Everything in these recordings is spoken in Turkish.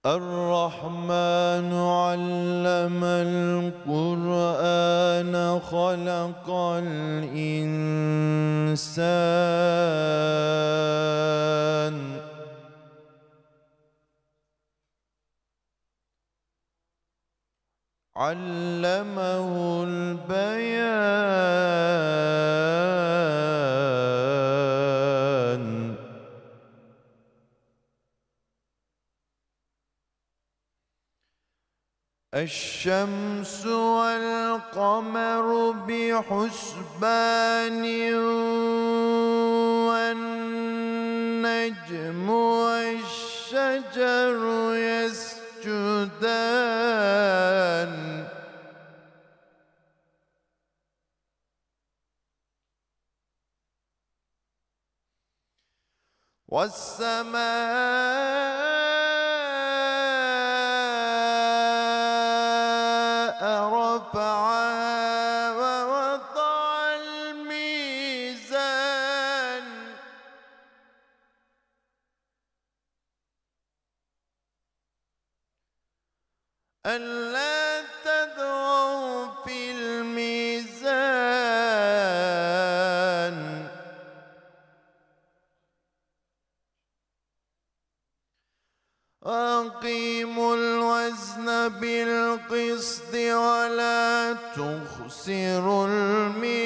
الرحمن علم القرآن خلق الإنسان علمه البيان الشمس والقمر بحسبان والنجم والشجر يسجدان والسماء تخسر الميزان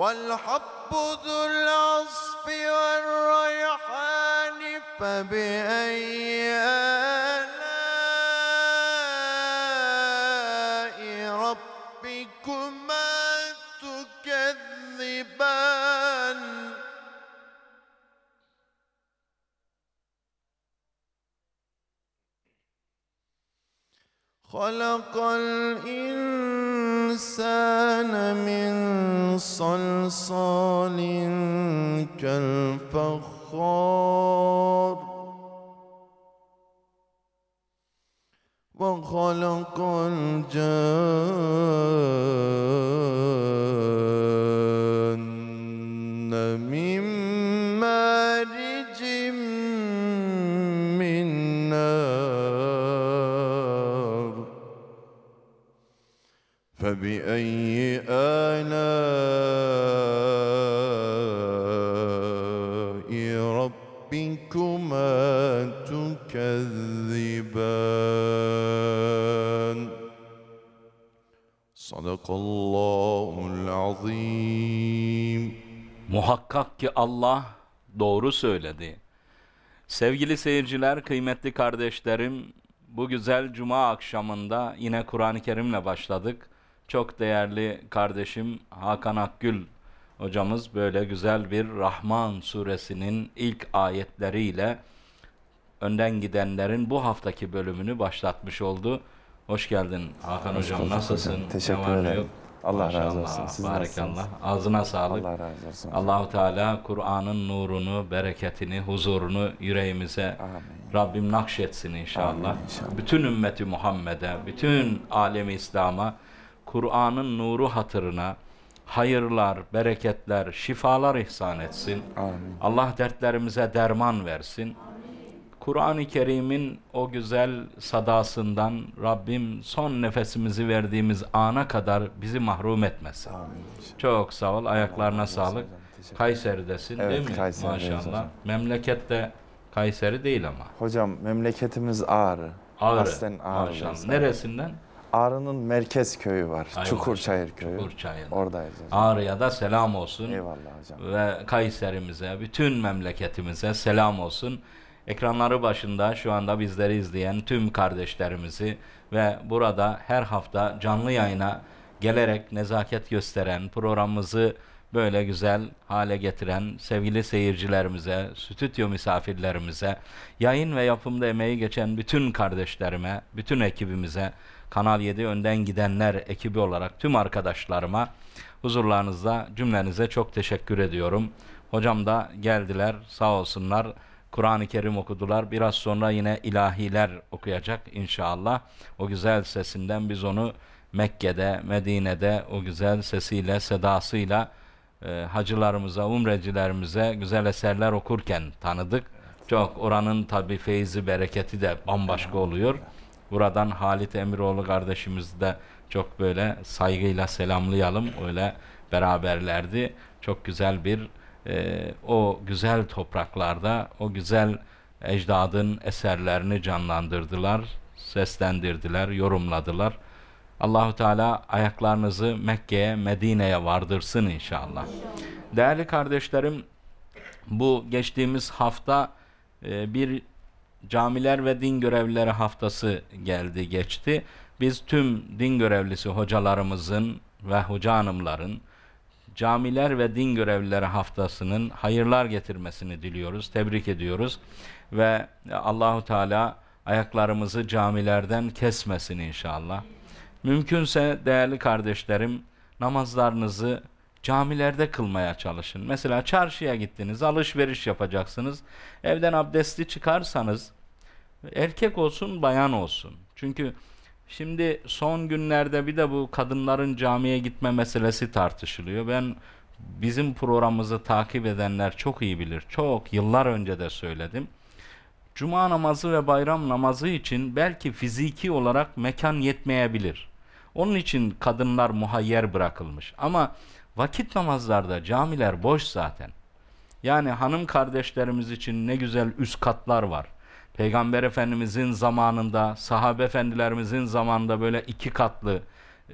والحب ذو العصف والريحان فبأي آلاء ربكما تكذبان خلق الإنسان الإنسان من صلصال كالفخار وخلق الجان فبأي آلاء ربكما تكذبان صدق الله العظيم Muhakkak ki Allah doğru söyledi. Sevgili seyirciler, kıymetli kardeşlerim, bu güzel cuma akşamında yine Kur'an-ı Kerim'le başladık çok değerli kardeşim Hakan Akgül hocamız böyle güzel bir Rahman suresinin ilk ayetleriyle önden gidenlerin bu haftaki bölümünü başlatmış oldu. Hoş geldin Hakan Hoş hocam. Nasılsın? Hocam. Teşekkür ederim. Allah Maşallah, razı olsun. Siz Barakallah. Ağzına sağlık. Allah razı olsun. Allahu Teala Kur'an'ın nurunu, bereketini, huzurunu yüreğimize Amin. Rabbim nakşetsin inşallah. Amin inşallah. Bütün ümmeti Muhammed'e, bütün alemi İslam'a Kur'an'ın nuru hatırına hayırlar, bereketler, şifalar ihsan etsin. Amin. Allah dertlerimize derman versin. Kur'an-ı Kerim'in o güzel sadasından Rabbim son nefesimizi verdiğimiz ana kadar bizi mahrum etmesin. Amin. Çok sağ ol. Ayaklarına Amin. sağlık. Kayseri'desin evet, değil mi? Maşallah. Hocam. Memleket de Kayseri değil ama. Hocam memleketimiz Ağrı. Ağrı. Aslen Ağrı. Maşallah. Neresinden? Ağrı'nın merkez köyü var. Aynen. Çukurçayır köyü. Çukurçayır. Oradayız hocam. Ağrı'ya da selam olsun. Eyvallah hocam. Ve Kayserimize, bütün memleketimize selam olsun. Ekranları başında şu anda bizleri izleyen tüm kardeşlerimizi ve burada her hafta canlı yayına gelerek nezaket gösteren programımızı böyle güzel hale getiren sevgili seyircilerimize, stüdyo misafirlerimize, yayın ve yapımda emeği geçen bütün kardeşlerime, bütün ekibimize, Kanal 7 önden gidenler ekibi olarak tüm arkadaşlarıma huzurlarınızda cümlenize çok teşekkür ediyorum. Hocam da geldiler sağ olsunlar. Kur'an-ı Kerim okudular. Biraz sonra yine ilahiler okuyacak inşallah. O güzel sesinden biz onu Mekke'de, Medine'de o güzel sesiyle, sedasıyla e, hacılarımıza, umrecilerimize güzel eserler okurken tanıdık. Çok oranın tabi feyzi, bereketi de bambaşka oluyor. Buradan Halit Emiroğlu kardeşimizi de çok böyle saygıyla selamlayalım. Öyle beraberlerdi. Çok güzel bir e, o güzel topraklarda o güzel ecdadın eserlerini canlandırdılar, seslendirdiler, yorumladılar. Allahu Teala ayaklarınızı Mekke'ye, Medine'ye vardırsın inşallah. Değerli kardeşlerim, bu geçtiğimiz hafta e, bir camiler ve din görevlileri haftası geldi geçti. Biz tüm din görevlisi hocalarımızın ve hoca hanımların camiler ve din görevlileri haftasının hayırlar getirmesini diliyoruz, tebrik ediyoruz ve Allahu Teala ayaklarımızı camilerden kesmesin inşallah. Mümkünse değerli kardeşlerim namazlarınızı camilerde kılmaya çalışın. Mesela çarşıya gittiniz, alışveriş yapacaksınız. Evden abdestli çıkarsanız erkek olsun, bayan olsun. Çünkü şimdi son günlerde bir de bu kadınların camiye gitme meselesi tartışılıyor. Ben bizim programımızı takip edenler çok iyi bilir. Çok yıllar önce de söyledim. Cuma namazı ve bayram namazı için belki fiziki olarak mekan yetmeyebilir. Onun için kadınlar muhayyer bırakılmış. Ama vakit namazlarda camiler boş zaten. Yani hanım kardeşlerimiz için ne güzel üst katlar var. Peygamber Efendimizin zamanında, sahabe efendilerimizin zamanında böyle iki katlı,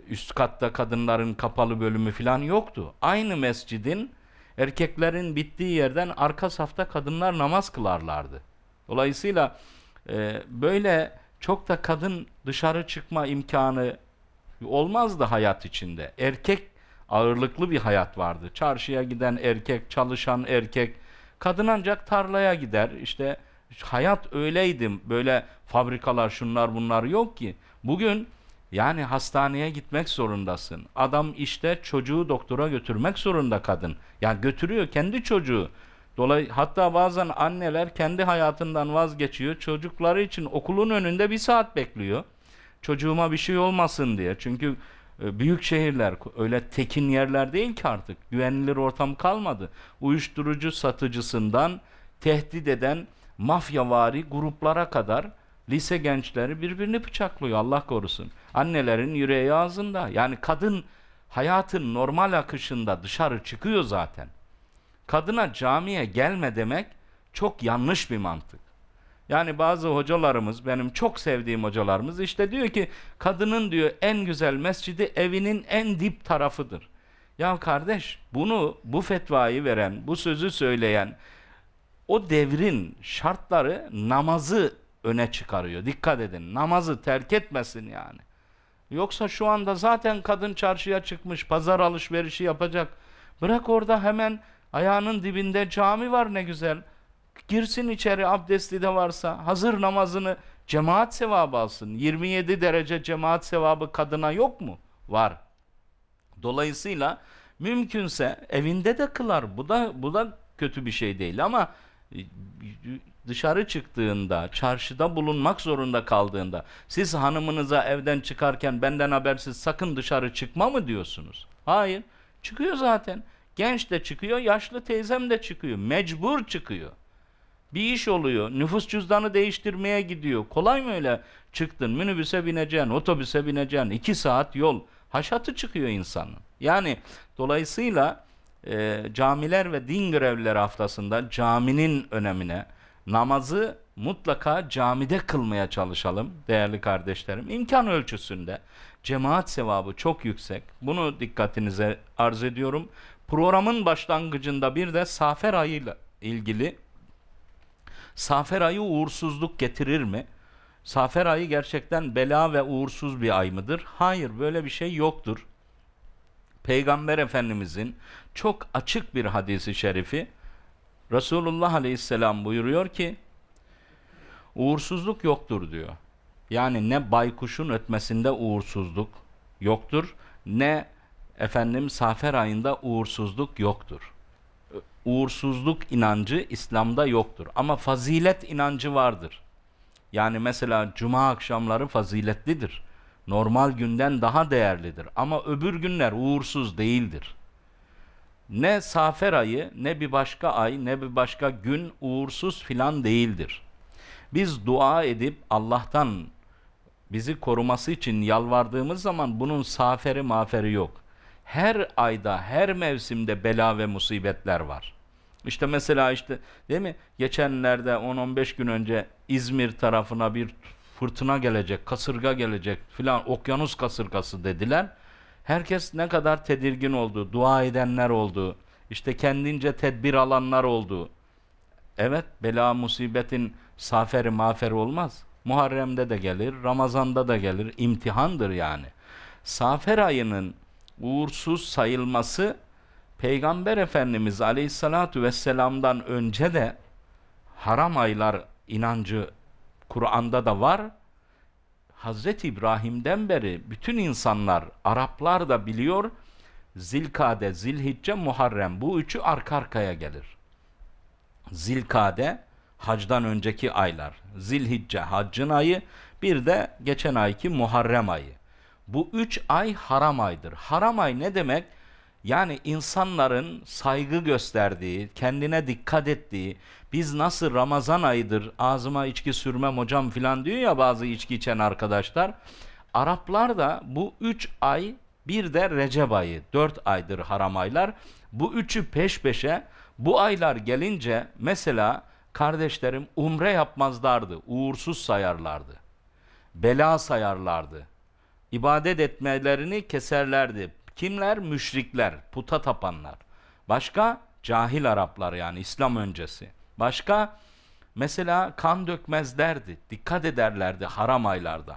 üst katta kadınların kapalı bölümü falan yoktu. Aynı mescidin erkeklerin bittiği yerden arka safta kadınlar namaz kılarlardı. Dolayısıyla e, böyle çok da kadın dışarı çıkma imkanı olmazdı hayat içinde. Erkek ağırlıklı bir hayat vardı. Çarşıya giden erkek, çalışan erkek, kadın ancak tarlaya gider. İşte hayat öyleydi. Böyle fabrikalar şunlar bunlar yok ki. Bugün yani hastaneye gitmek zorundasın. Adam işte çocuğu doktora götürmek zorunda kadın. Yani götürüyor kendi çocuğu. Dolay hatta bazen anneler kendi hayatından vazgeçiyor. Çocukları için okulun önünde bir saat bekliyor çocuğuma bir şey olmasın diye. Çünkü e, büyük şehirler öyle tekin yerler değil ki artık. Güvenilir ortam kalmadı. Uyuşturucu satıcısından tehdit eden mafyavari gruplara kadar lise gençleri birbirini bıçaklıyor Allah korusun. Annelerin yüreği ağzında. Yani kadın hayatın normal akışında dışarı çıkıyor zaten. Kadına camiye gelme demek çok yanlış bir mantık. Yani bazı hocalarımız benim çok sevdiğim hocalarımız işte diyor ki kadının diyor en güzel mescidi evinin en dip tarafıdır. Ya kardeş bunu bu fetvayı veren bu sözü söyleyen o devrin şartları namazı öne çıkarıyor. Dikkat edin namazı terk etmesin yani. Yoksa şu anda zaten kadın çarşıya çıkmış pazar alışverişi yapacak. Bırak orada hemen ayağının dibinde cami var ne güzel girsin içeri abdestli de varsa hazır namazını cemaat sevabı alsın. 27 derece cemaat sevabı kadına yok mu? Var. Dolayısıyla mümkünse evinde de kılar. Bu da bu da kötü bir şey değil ama e, dışarı çıktığında, çarşıda bulunmak zorunda kaldığında siz hanımınıza evden çıkarken benden habersiz sakın dışarı çıkma mı diyorsunuz? Hayır. Çıkıyor zaten. Genç de çıkıyor, yaşlı teyzem de çıkıyor. Mecbur çıkıyor. Bir iş oluyor. Nüfus cüzdanı değiştirmeye gidiyor. Kolay mı öyle? Çıktın minibüse bineceksin, otobüse bineceksin. iki saat yol. Haşatı çıkıyor insanın. Yani dolayısıyla e, camiler ve din görevlileri haftasında caminin önemine, namazı mutlaka camide kılmaya çalışalım değerli kardeşlerim. İmkan ölçüsünde cemaat sevabı çok yüksek. Bunu dikkatinize arz ediyorum. Programın başlangıcında bir de safer ayıyla ilgili Safer ayı uğursuzluk getirir mi? Safer ayı gerçekten bela ve uğursuz bir ay mıdır? Hayır böyle bir şey yoktur. Peygamber Efendimizin çok açık bir hadisi şerifi Resulullah Aleyhisselam buyuruyor ki uğursuzluk yoktur diyor. Yani ne baykuşun ötmesinde uğursuzluk yoktur ne efendim safer ayında uğursuzluk yoktur uğursuzluk inancı İslam'da yoktur. Ama fazilet inancı vardır. Yani mesela cuma akşamları faziletlidir. Normal günden daha değerlidir. Ama öbür günler uğursuz değildir. Ne safer ayı, ne bir başka ay, ne bir başka gün uğursuz filan değildir. Biz dua edip Allah'tan bizi koruması için yalvardığımız zaman bunun saferi maferi yok. Her ayda, her mevsimde bela ve musibetler var. İşte mesela işte değil mi? Geçenlerde 10-15 gün önce İzmir tarafına bir fırtına gelecek, kasırga gelecek filan okyanus kasırgası dediler. Herkes ne kadar tedirgin oldu, dua edenler oldu, işte kendince tedbir alanlar oldu. Evet, bela musibetin saferi maferi olmaz. Muharrem'de de gelir, Ramazan'da da gelir, İmtihandır yani. Safer ayının uğursuz sayılması Peygamber Efendimiz Aleyhisselatü Vesselam'dan önce de haram aylar inancı Kur'an'da da var. Hazreti İbrahim'den beri bütün insanlar, Araplar da biliyor. Zilkade, Zilhicce, Muharrem bu üçü arka arkaya gelir. Zilkade hacdan önceki aylar. Zilhicce haccın ayı bir de geçen ayki Muharrem ayı. Bu üç ay haram aydır. Haram ay ne demek? Yani insanların saygı gösterdiği, kendine dikkat ettiği, biz nasıl Ramazan ayıdır ağzıma içki sürmem hocam filan diyor ya bazı içki içen arkadaşlar. Araplar da bu üç ay bir de Recep ayı dört aydır haram aylar. Bu üçü peş peşe bu aylar gelince mesela kardeşlerim umre yapmazlardı. Uğursuz sayarlardı. Bela sayarlardı. İbadet etmelerini keserlerdi Kimler? Müşrikler, puta tapanlar. Başka? Cahil Araplar yani İslam öncesi. Başka? Mesela kan dökmezlerdi, dikkat ederlerdi haram aylarda.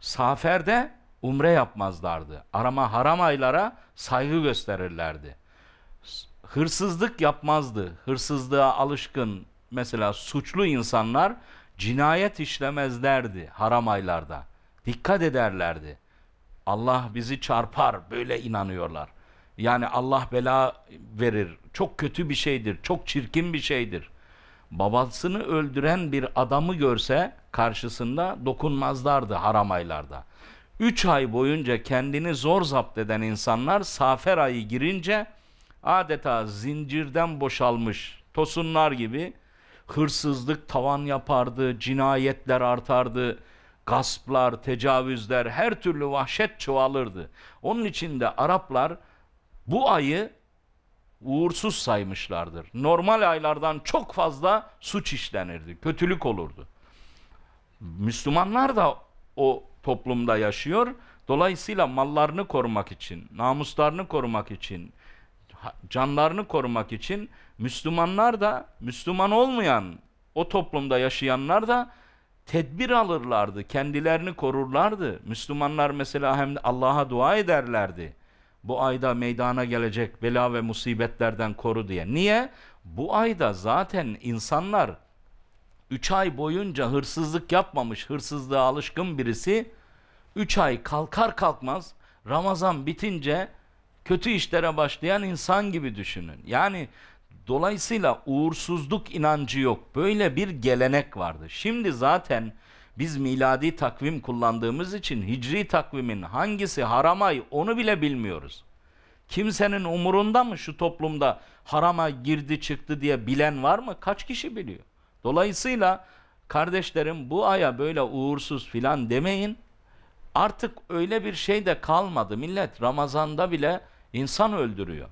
Saferde umre yapmazlardı. Arama haram aylara saygı gösterirlerdi. Hırsızlık yapmazdı. Hırsızlığa alışkın mesela suçlu insanlar cinayet işlemezlerdi haram aylarda. Dikkat ederlerdi. Allah bizi çarpar böyle inanıyorlar. Yani Allah bela verir. Çok kötü bir şeydir. Çok çirkin bir şeydir. Babasını öldüren bir adamı görse karşısında dokunmazlardı haramaylarda. Üç ay boyunca kendini zor zapt eden insanlar safer ayı girince adeta zincirden boşalmış tosunlar gibi hırsızlık tavan yapardı, cinayetler artardı, gasplar, tecavüzler, her türlü vahşet çoğalırdı. Onun için de Araplar bu ayı uğursuz saymışlardır. Normal aylardan çok fazla suç işlenirdi, kötülük olurdu. Müslümanlar da o toplumda yaşıyor. Dolayısıyla mallarını korumak için, namuslarını korumak için, canlarını korumak için Müslümanlar da, Müslüman olmayan o toplumda yaşayanlar da tedbir alırlardı, kendilerini korurlardı. Müslümanlar mesela hem Allah'a dua ederlerdi. Bu ayda meydana gelecek bela ve musibetlerden koru diye. Niye? Bu ayda zaten insanlar 3 ay boyunca hırsızlık yapmamış, hırsızlığa alışkın birisi 3 ay kalkar kalkmaz Ramazan bitince kötü işlere başlayan insan gibi düşünün. Yani Dolayısıyla uğursuzluk inancı yok. Böyle bir gelenek vardı. Şimdi zaten biz miladi takvim kullandığımız için hicri takvimin hangisi haram ay onu bile bilmiyoruz. Kimsenin umurunda mı şu toplumda harama girdi çıktı diye bilen var mı? Kaç kişi biliyor? Dolayısıyla kardeşlerim bu aya böyle uğursuz filan demeyin. Artık öyle bir şey de kalmadı. Millet Ramazan'da bile insan öldürüyor.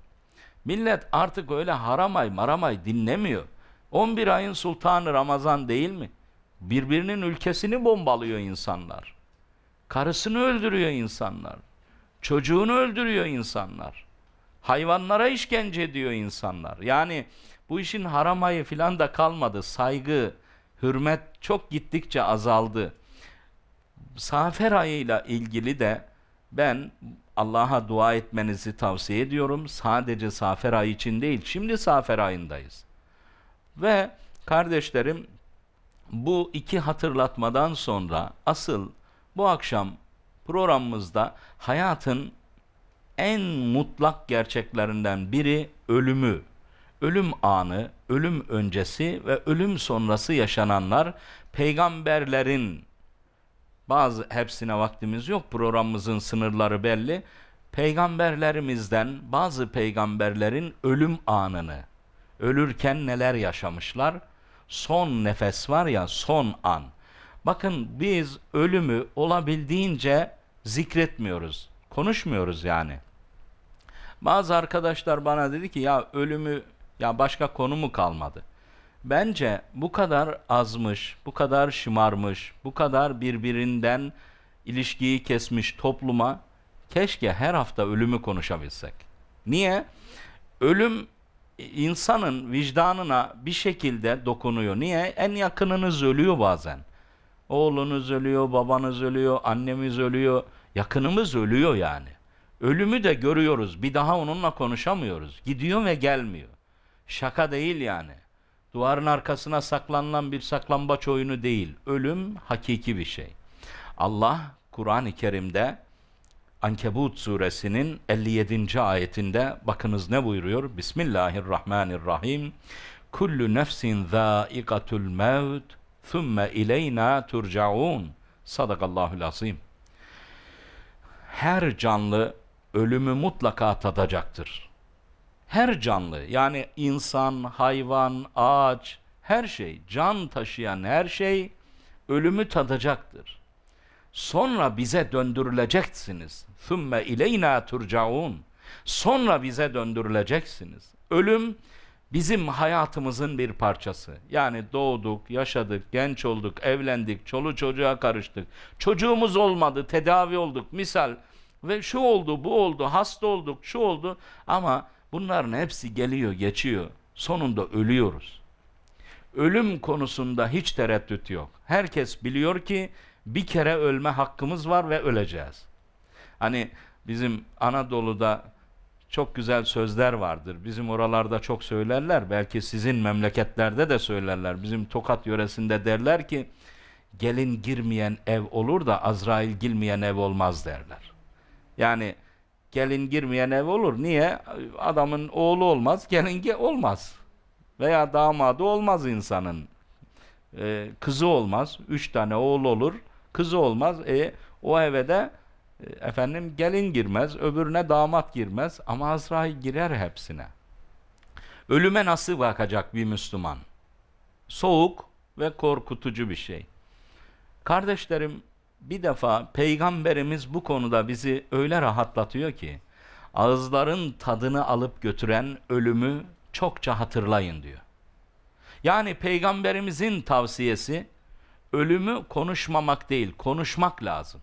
Millet artık öyle haramay maramay dinlemiyor. 11 ayın sultanı Ramazan değil mi? Birbirinin ülkesini bombalıyor insanlar. Karısını öldürüyor insanlar. Çocuğunu öldürüyor insanlar. Hayvanlara işkence ediyor insanlar. Yani bu işin haramayı filan da kalmadı. Saygı, hürmet çok gittikçe azaldı. Safer ayıyla ilgili de ben Allah'a dua etmenizi tavsiye ediyorum. Sadece safer ayı için değil. Şimdi safer ayındayız. Ve kardeşlerim bu iki hatırlatmadan sonra asıl bu akşam programımızda hayatın en mutlak gerçeklerinden biri ölümü. Ölüm anı, ölüm öncesi ve ölüm sonrası yaşananlar peygamberlerin bazı hepsine vaktimiz yok. Programımızın sınırları belli. Peygamberlerimizden bazı peygamberlerin ölüm anını, ölürken neler yaşamışlar? Son nefes var ya, son an. Bakın biz ölümü olabildiğince zikretmiyoruz. Konuşmuyoruz yani. Bazı arkadaşlar bana dedi ki ya ölümü ya başka konu mu kalmadı? Bence bu kadar azmış, bu kadar şımarmış, bu kadar birbirinden ilişkiyi kesmiş topluma keşke her hafta ölümü konuşabilsek. Niye? Ölüm e, insanın vicdanına bir şekilde dokunuyor. Niye? En yakınınız ölüyor bazen. Oğlunuz ölüyor, babanız ölüyor, annemiz ölüyor, yakınımız ölüyor yani. Ölümü de görüyoruz. Bir daha onunla konuşamıyoruz. Gidiyor ve gelmiyor. Şaka değil yani duvarın arkasına saklanılan bir saklambaç oyunu değil. Ölüm hakiki bir şey. Allah Kur'an-ı Kerim'de Ankebut suresinin 57. ayetinde bakınız ne buyuruyor? Bismillahirrahmanirrahim. Kullu nefsin zâikatul mevt thumme ileyna turcaun. Sadakallahul azim. Her canlı ölümü mutlaka tadacaktır her canlı yani insan, hayvan, ağaç, her şey, can taşıyan her şey ölümü tadacaktır. Sonra bize döndürüleceksiniz. Thumma ileyna turcaun. Sonra bize döndürüleceksiniz. Ölüm bizim hayatımızın bir parçası. Yani doğduk, yaşadık, genç olduk, evlendik, çolu çocuğa karıştık. Çocuğumuz olmadı, tedavi olduk misal ve şu oldu, bu oldu, hasta olduk, şu oldu ama Bunların hepsi geliyor geçiyor. Sonunda ölüyoruz. Ölüm konusunda hiç tereddüt yok. Herkes biliyor ki bir kere ölme hakkımız var ve öleceğiz. Hani bizim Anadolu'da çok güzel sözler vardır. Bizim oralarda çok söylerler. Belki sizin memleketlerde de söylerler. Bizim Tokat yöresinde derler ki gelin girmeyen ev olur da Azrail girmeyen ev olmaz derler. Yani Gelin girmeyen ev olur. Niye? Adamın oğlu olmaz, gelin olmaz. Veya damadı olmaz insanın. Ee, kızı olmaz. Üç tane oğlu olur. Kızı olmaz. E, o eve de e, efendim gelin girmez, öbürüne damat girmez ama Azrail girer hepsine. Ölüme nasıl bakacak bir Müslüman? Soğuk ve korkutucu bir şey. Kardeşlerim bir defa peygamberimiz bu konuda bizi öyle rahatlatıyor ki ağızların tadını alıp götüren ölümü çokça hatırlayın diyor. Yani peygamberimizin tavsiyesi ölümü konuşmamak değil, konuşmak lazım.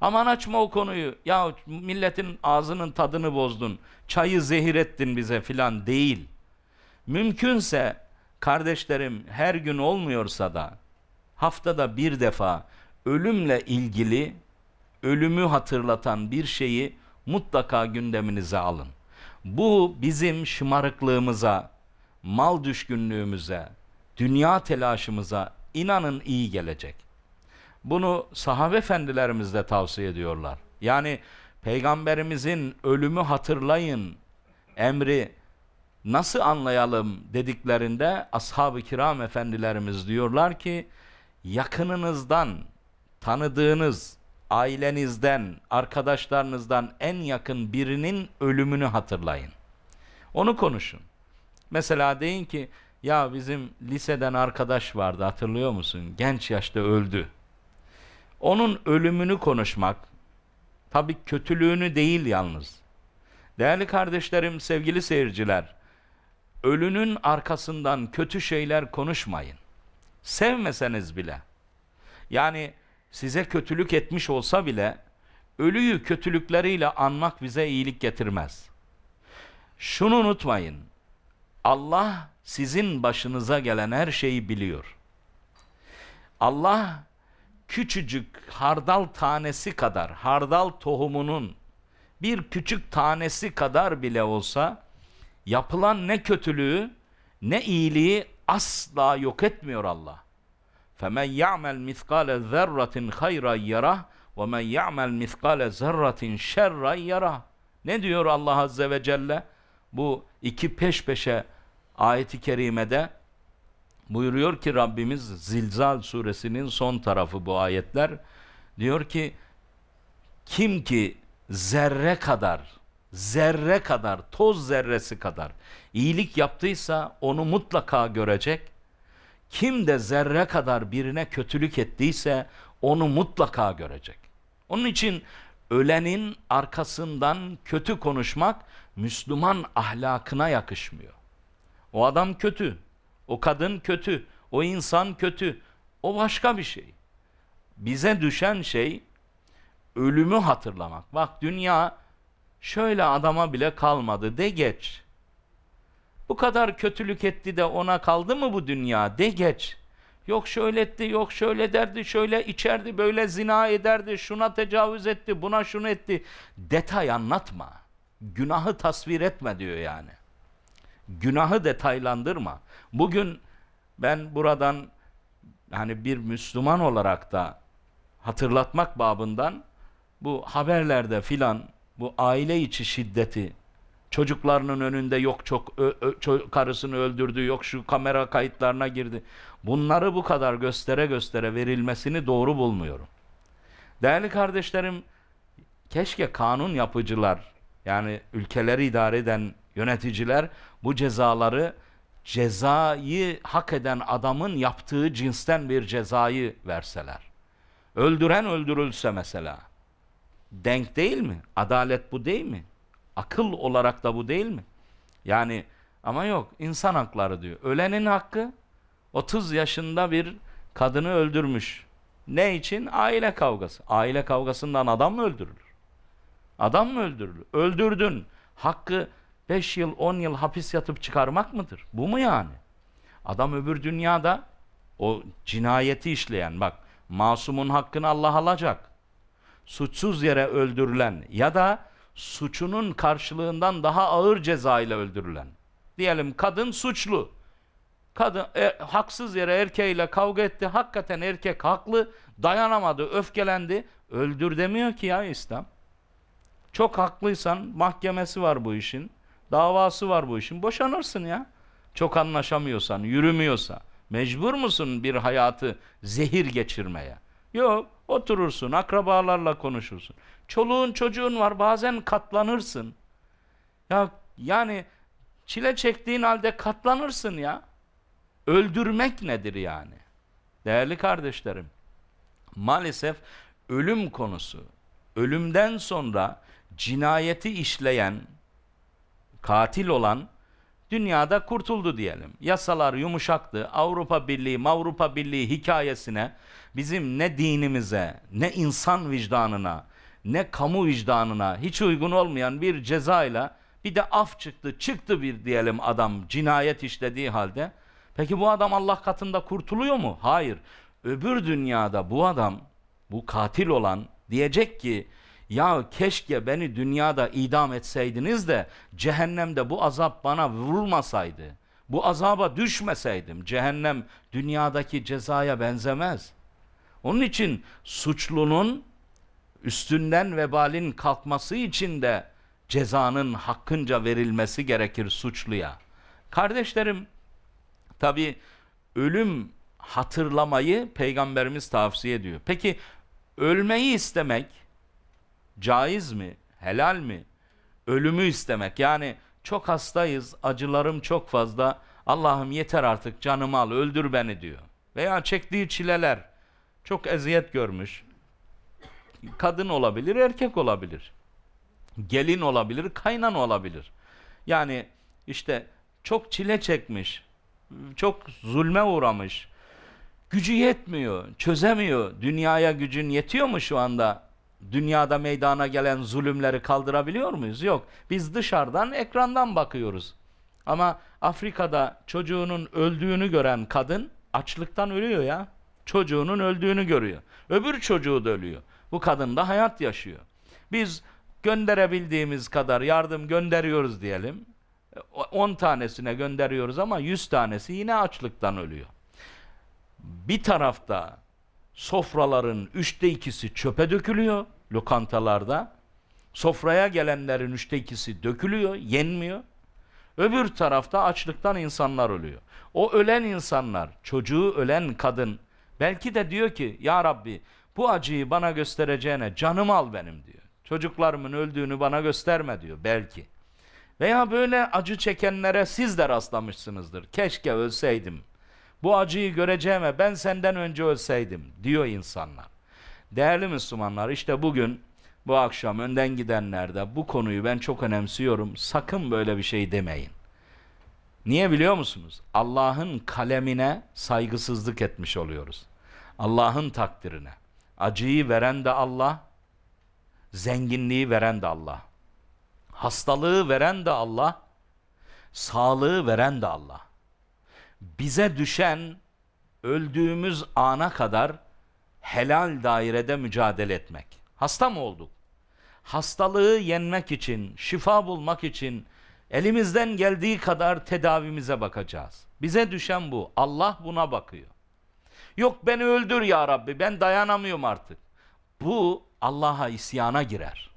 Aman açma o konuyu. Ya milletin ağzının tadını bozdun. Çayı zehir ettin bize filan değil. Mümkünse kardeşlerim her gün olmuyorsa da haftada bir defa ölümle ilgili ölümü hatırlatan bir şeyi mutlaka gündeminize alın. Bu bizim şımarıklığımıza, mal düşkünlüğümüze, dünya telaşımıza inanın iyi gelecek. Bunu sahabe efendilerimiz de tavsiye ediyorlar. Yani peygamberimizin ölümü hatırlayın emri nasıl anlayalım dediklerinde ashab-ı kiram efendilerimiz diyorlar ki yakınınızdan tanıdığınız ailenizden, arkadaşlarınızdan en yakın birinin ölümünü hatırlayın. Onu konuşun. Mesela deyin ki ya bizim liseden arkadaş vardı hatırlıyor musun? Genç yaşta öldü. Onun ölümünü konuşmak tabii kötülüğünü değil yalnız. Değerli kardeşlerim, sevgili seyirciler, ölünün arkasından kötü şeyler konuşmayın. Sevmeseniz bile. Yani size kötülük etmiş olsa bile ölüyü kötülükleriyle anmak bize iyilik getirmez. Şunu unutmayın. Allah sizin başınıza gelen her şeyi biliyor. Allah küçücük hardal tanesi kadar, hardal tohumunun bir küçük tanesi kadar bile olsa yapılan ne kötülüğü ne iyiliği asla yok etmiyor Allah. فَمَنْ يَعْمَلْ مِثْقَالَ ذَرَّةٍ خَيْرًا يَرَهُ وَمَنْ يَعْمَلْ مِثْقَالَ ذَرَّةٍ شَرًّا يَرَهُ Ne diyor Allah Azze ve Celle? Bu iki peş peşe ayeti kerimede buyuruyor ki Rabbimiz Zilzal suresinin son tarafı bu ayetler. Diyor ki kim ki zerre kadar zerre kadar toz zerresi kadar iyilik yaptıysa onu mutlaka görecek kim de zerre kadar birine kötülük ettiyse onu mutlaka görecek. Onun için ölenin arkasından kötü konuşmak Müslüman ahlakına yakışmıyor. O adam kötü, o kadın kötü, o insan kötü, o başka bir şey. Bize düşen şey ölümü hatırlamak. Bak dünya şöyle adama bile kalmadı de geç. Bu kadar kötülük etti de ona kaldı mı bu dünya? De geç. Yok şöyle etti, yok şöyle derdi, şöyle içerdi, böyle zina ederdi, şuna tecavüz etti, buna şunu etti. Detay anlatma. Günahı tasvir etme diyor yani. Günahı detaylandırma. Bugün ben buradan hani bir Müslüman olarak da hatırlatmak babından bu haberlerde filan bu aile içi şiddeti Çocuklarının önünde yok çok ö, ö, karısını öldürdü, yok şu kamera kayıtlarına girdi. Bunları bu kadar göstere göstere verilmesini doğru bulmuyorum. Değerli kardeşlerim, keşke kanun yapıcılar yani ülkeleri idare eden yöneticiler bu cezaları cezayı hak eden adamın yaptığı cinsten bir cezayı verseler. Öldüren öldürülse mesela. Denk değil mi? Adalet bu değil mi? Akıl olarak da bu değil mi? Yani ama yok insan hakları diyor. Ölenin hakkı 30 yaşında bir kadını öldürmüş. Ne için? Aile kavgası. Aile kavgasından adam mı öldürülür? Adam mı öldürülür? Öldürdün. Hakkı 5 yıl 10 yıl hapis yatıp çıkarmak mıdır? Bu mu yani? Adam öbür dünyada o cinayeti işleyen bak masumun hakkını Allah alacak. Suçsuz yere öldürülen ya da suçunun karşılığından daha ağır ceza ile öldürülen. Diyelim kadın suçlu. Kadın e, haksız yere erkeğiyle kavga etti. Hakikaten erkek haklı. Dayanamadı, öfkelendi. Öldür demiyor ki ya İslam. Çok haklıysan mahkemesi var bu işin. Davası var bu işin. Boşanırsın ya. Çok anlaşamıyorsan, yürümüyorsa. Mecbur musun bir hayatı zehir geçirmeye? Yok. Oturursun, akrabalarla konuşursun. Çoluğun çocuğun var bazen katlanırsın. Ya yani çile çektiğin halde katlanırsın ya. Öldürmek nedir yani? Değerli kardeşlerim, maalesef ölüm konusu, ölümden sonra cinayeti işleyen, katil olan dünyada kurtuldu diyelim. Yasalar yumuşaktı. Avrupa Birliği, Avrupa Birliği hikayesine bizim ne dinimize, ne insan vicdanına, ne kamu vicdanına hiç uygun olmayan bir cezayla bir de af çıktı, çıktı bir diyelim adam cinayet işlediği halde. Peki bu adam Allah katında kurtuluyor mu? Hayır. Öbür dünyada bu adam, bu katil olan diyecek ki ya keşke beni dünyada idam etseydiniz de cehennemde bu azap bana vurulmasaydı. Bu azaba düşmeseydim cehennem dünyadaki cezaya benzemez.'' Onun için suçlunun üstünden vebalin kalkması için de cezanın hakkınca verilmesi gerekir suçluya. Kardeşlerim tabi ölüm hatırlamayı peygamberimiz tavsiye ediyor. Peki ölmeyi istemek caiz mi? Helal mi? Ölümü istemek yani çok hastayız acılarım çok fazla Allah'ım yeter artık canımı al öldür beni diyor. Veya çektiği çileler çok eziyet görmüş. Kadın olabilir, erkek olabilir. Gelin olabilir, kaynan olabilir. Yani işte çok çile çekmiş, çok zulme uğramış. Gücü yetmiyor, çözemiyor. Dünyaya gücün yetiyor mu şu anda? Dünyada meydana gelen zulümleri kaldırabiliyor muyuz? Yok. Biz dışarıdan, ekrandan bakıyoruz. Ama Afrika'da çocuğunun öldüğünü gören kadın açlıktan ölüyor ya çocuğunun öldüğünü görüyor. Öbür çocuğu da ölüyor. Bu kadın da hayat yaşıyor. Biz gönderebildiğimiz kadar yardım gönderiyoruz diyelim. 10 e, tanesine gönderiyoruz ama 100 tanesi yine açlıktan ölüyor. Bir tarafta sofraların üçte ikisi çöpe dökülüyor lokantalarda. Sofraya gelenlerin üçte ikisi dökülüyor, yenmiyor. Öbür tarafta açlıktan insanlar ölüyor. O ölen insanlar, çocuğu ölen kadın Belki de diyor ki ya Rabbi bu acıyı bana göstereceğine canım al benim diyor. Çocuklarımın öldüğünü bana gösterme diyor belki. Veya böyle acı çekenlere siz de rastlamışsınızdır. Keşke ölseydim. Bu acıyı göreceğime ben senden önce ölseydim diyor insanlar. Değerli Müslümanlar işte bugün bu akşam önden gidenlerde bu konuyu ben çok önemsiyorum. Sakın böyle bir şey demeyin. Niye biliyor musunuz? Allah'ın kalemine saygısızlık etmiş oluyoruz. Allah'ın takdirine. Acıyı veren de Allah, zenginliği veren de Allah. Hastalığı veren de Allah, sağlığı veren de Allah. Bize düşen öldüğümüz ana kadar helal dairede mücadele etmek. Hasta mı olduk? Hastalığı yenmek için, şifa bulmak için Elimizden geldiği kadar tedavimize bakacağız. Bize düşen bu. Allah buna bakıyor. Yok beni öldür ya Rabbi ben dayanamıyorum artık. Bu Allah'a isyana girer.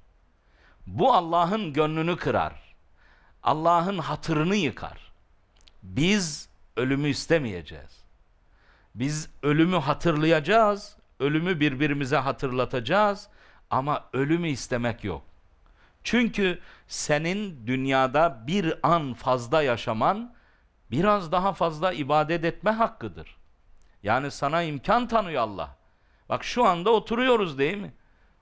Bu Allah'ın gönlünü kırar. Allah'ın hatırını yıkar. Biz ölümü istemeyeceğiz. Biz ölümü hatırlayacağız. Ölümü birbirimize hatırlatacağız. Ama ölümü istemek yok. Çünkü senin dünyada bir an fazla yaşaman biraz daha fazla ibadet etme hakkıdır. Yani sana imkan tanıyor Allah. Bak şu anda oturuyoruz değil mi?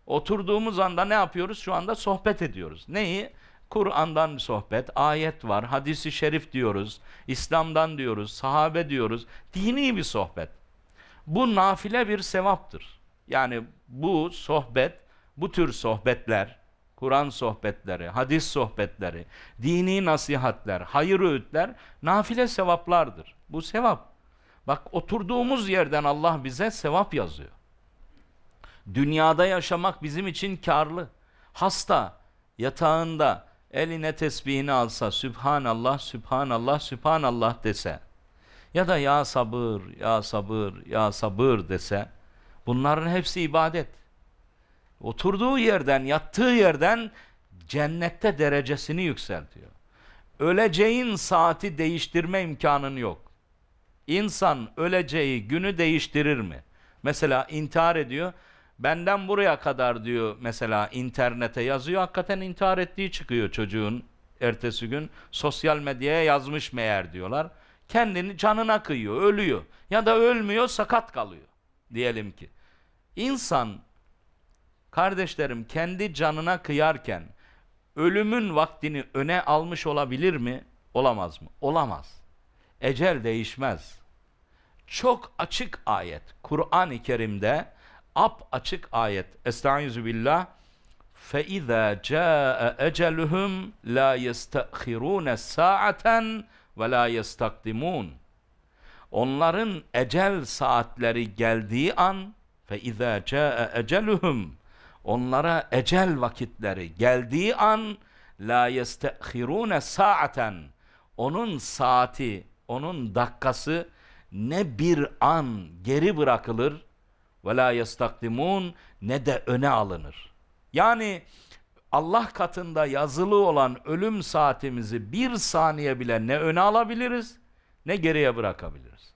Oturduğumuz anda ne yapıyoruz? Şu anda sohbet ediyoruz. Neyi? Kur'an'dan sohbet, ayet var, hadisi şerif diyoruz, İslam'dan diyoruz, sahabe diyoruz. Dini bir sohbet. Bu nafile bir sevaptır. Yani bu sohbet, bu tür sohbetler Kur'an sohbetleri, hadis sohbetleri, dini nasihatler, hayır öğütler nafile sevaplardır. Bu sevap. Bak oturduğumuz yerden Allah bize sevap yazıyor. Dünyada yaşamak bizim için karlı. Hasta yatağında eline tesbihini alsa Sübhanallah, Sübhanallah, Sübhanallah dese ya da ya sabır, ya sabır, ya sabır dese bunların hepsi ibadet. Oturduğu yerden, yattığı yerden cennette derecesini yükseltiyor. Öleceğin saati değiştirme imkanın yok. İnsan öleceği günü değiştirir mi? Mesela intihar ediyor. Benden buraya kadar diyor mesela internete yazıyor. Hakikaten intihar ettiği çıkıyor çocuğun. Ertesi gün sosyal medyaya yazmış meğer diyorlar. Kendini canına kıyıyor, ölüyor. Ya da ölmüyor, sakat kalıyor diyelim ki. İnsan Kardeşlerim kendi canına kıyarken ölümün vaktini öne almış olabilir mi? Olamaz mı? Olamaz. Ecel değişmez. Çok açık ayet. Kur'an-ı Kerim'de ap açık ayet. Estaizu billah. فَاِذَا جَاءَ la لَا saatan, سَاعَةً وَلَا يَسْتَقْدِمُونَ Onların ecel saatleri geldiği an فَاِذَا جَاءَ اَجَلُهُمْ Onlara ecel vakitleri geldiği an la yestehirune saaten onun saati, onun dakikası ne bir an geri bırakılır ve la yestakdimun ne de öne alınır. Yani Allah katında yazılı olan ölüm saatimizi bir saniye bile ne öne alabiliriz ne geriye bırakabiliriz.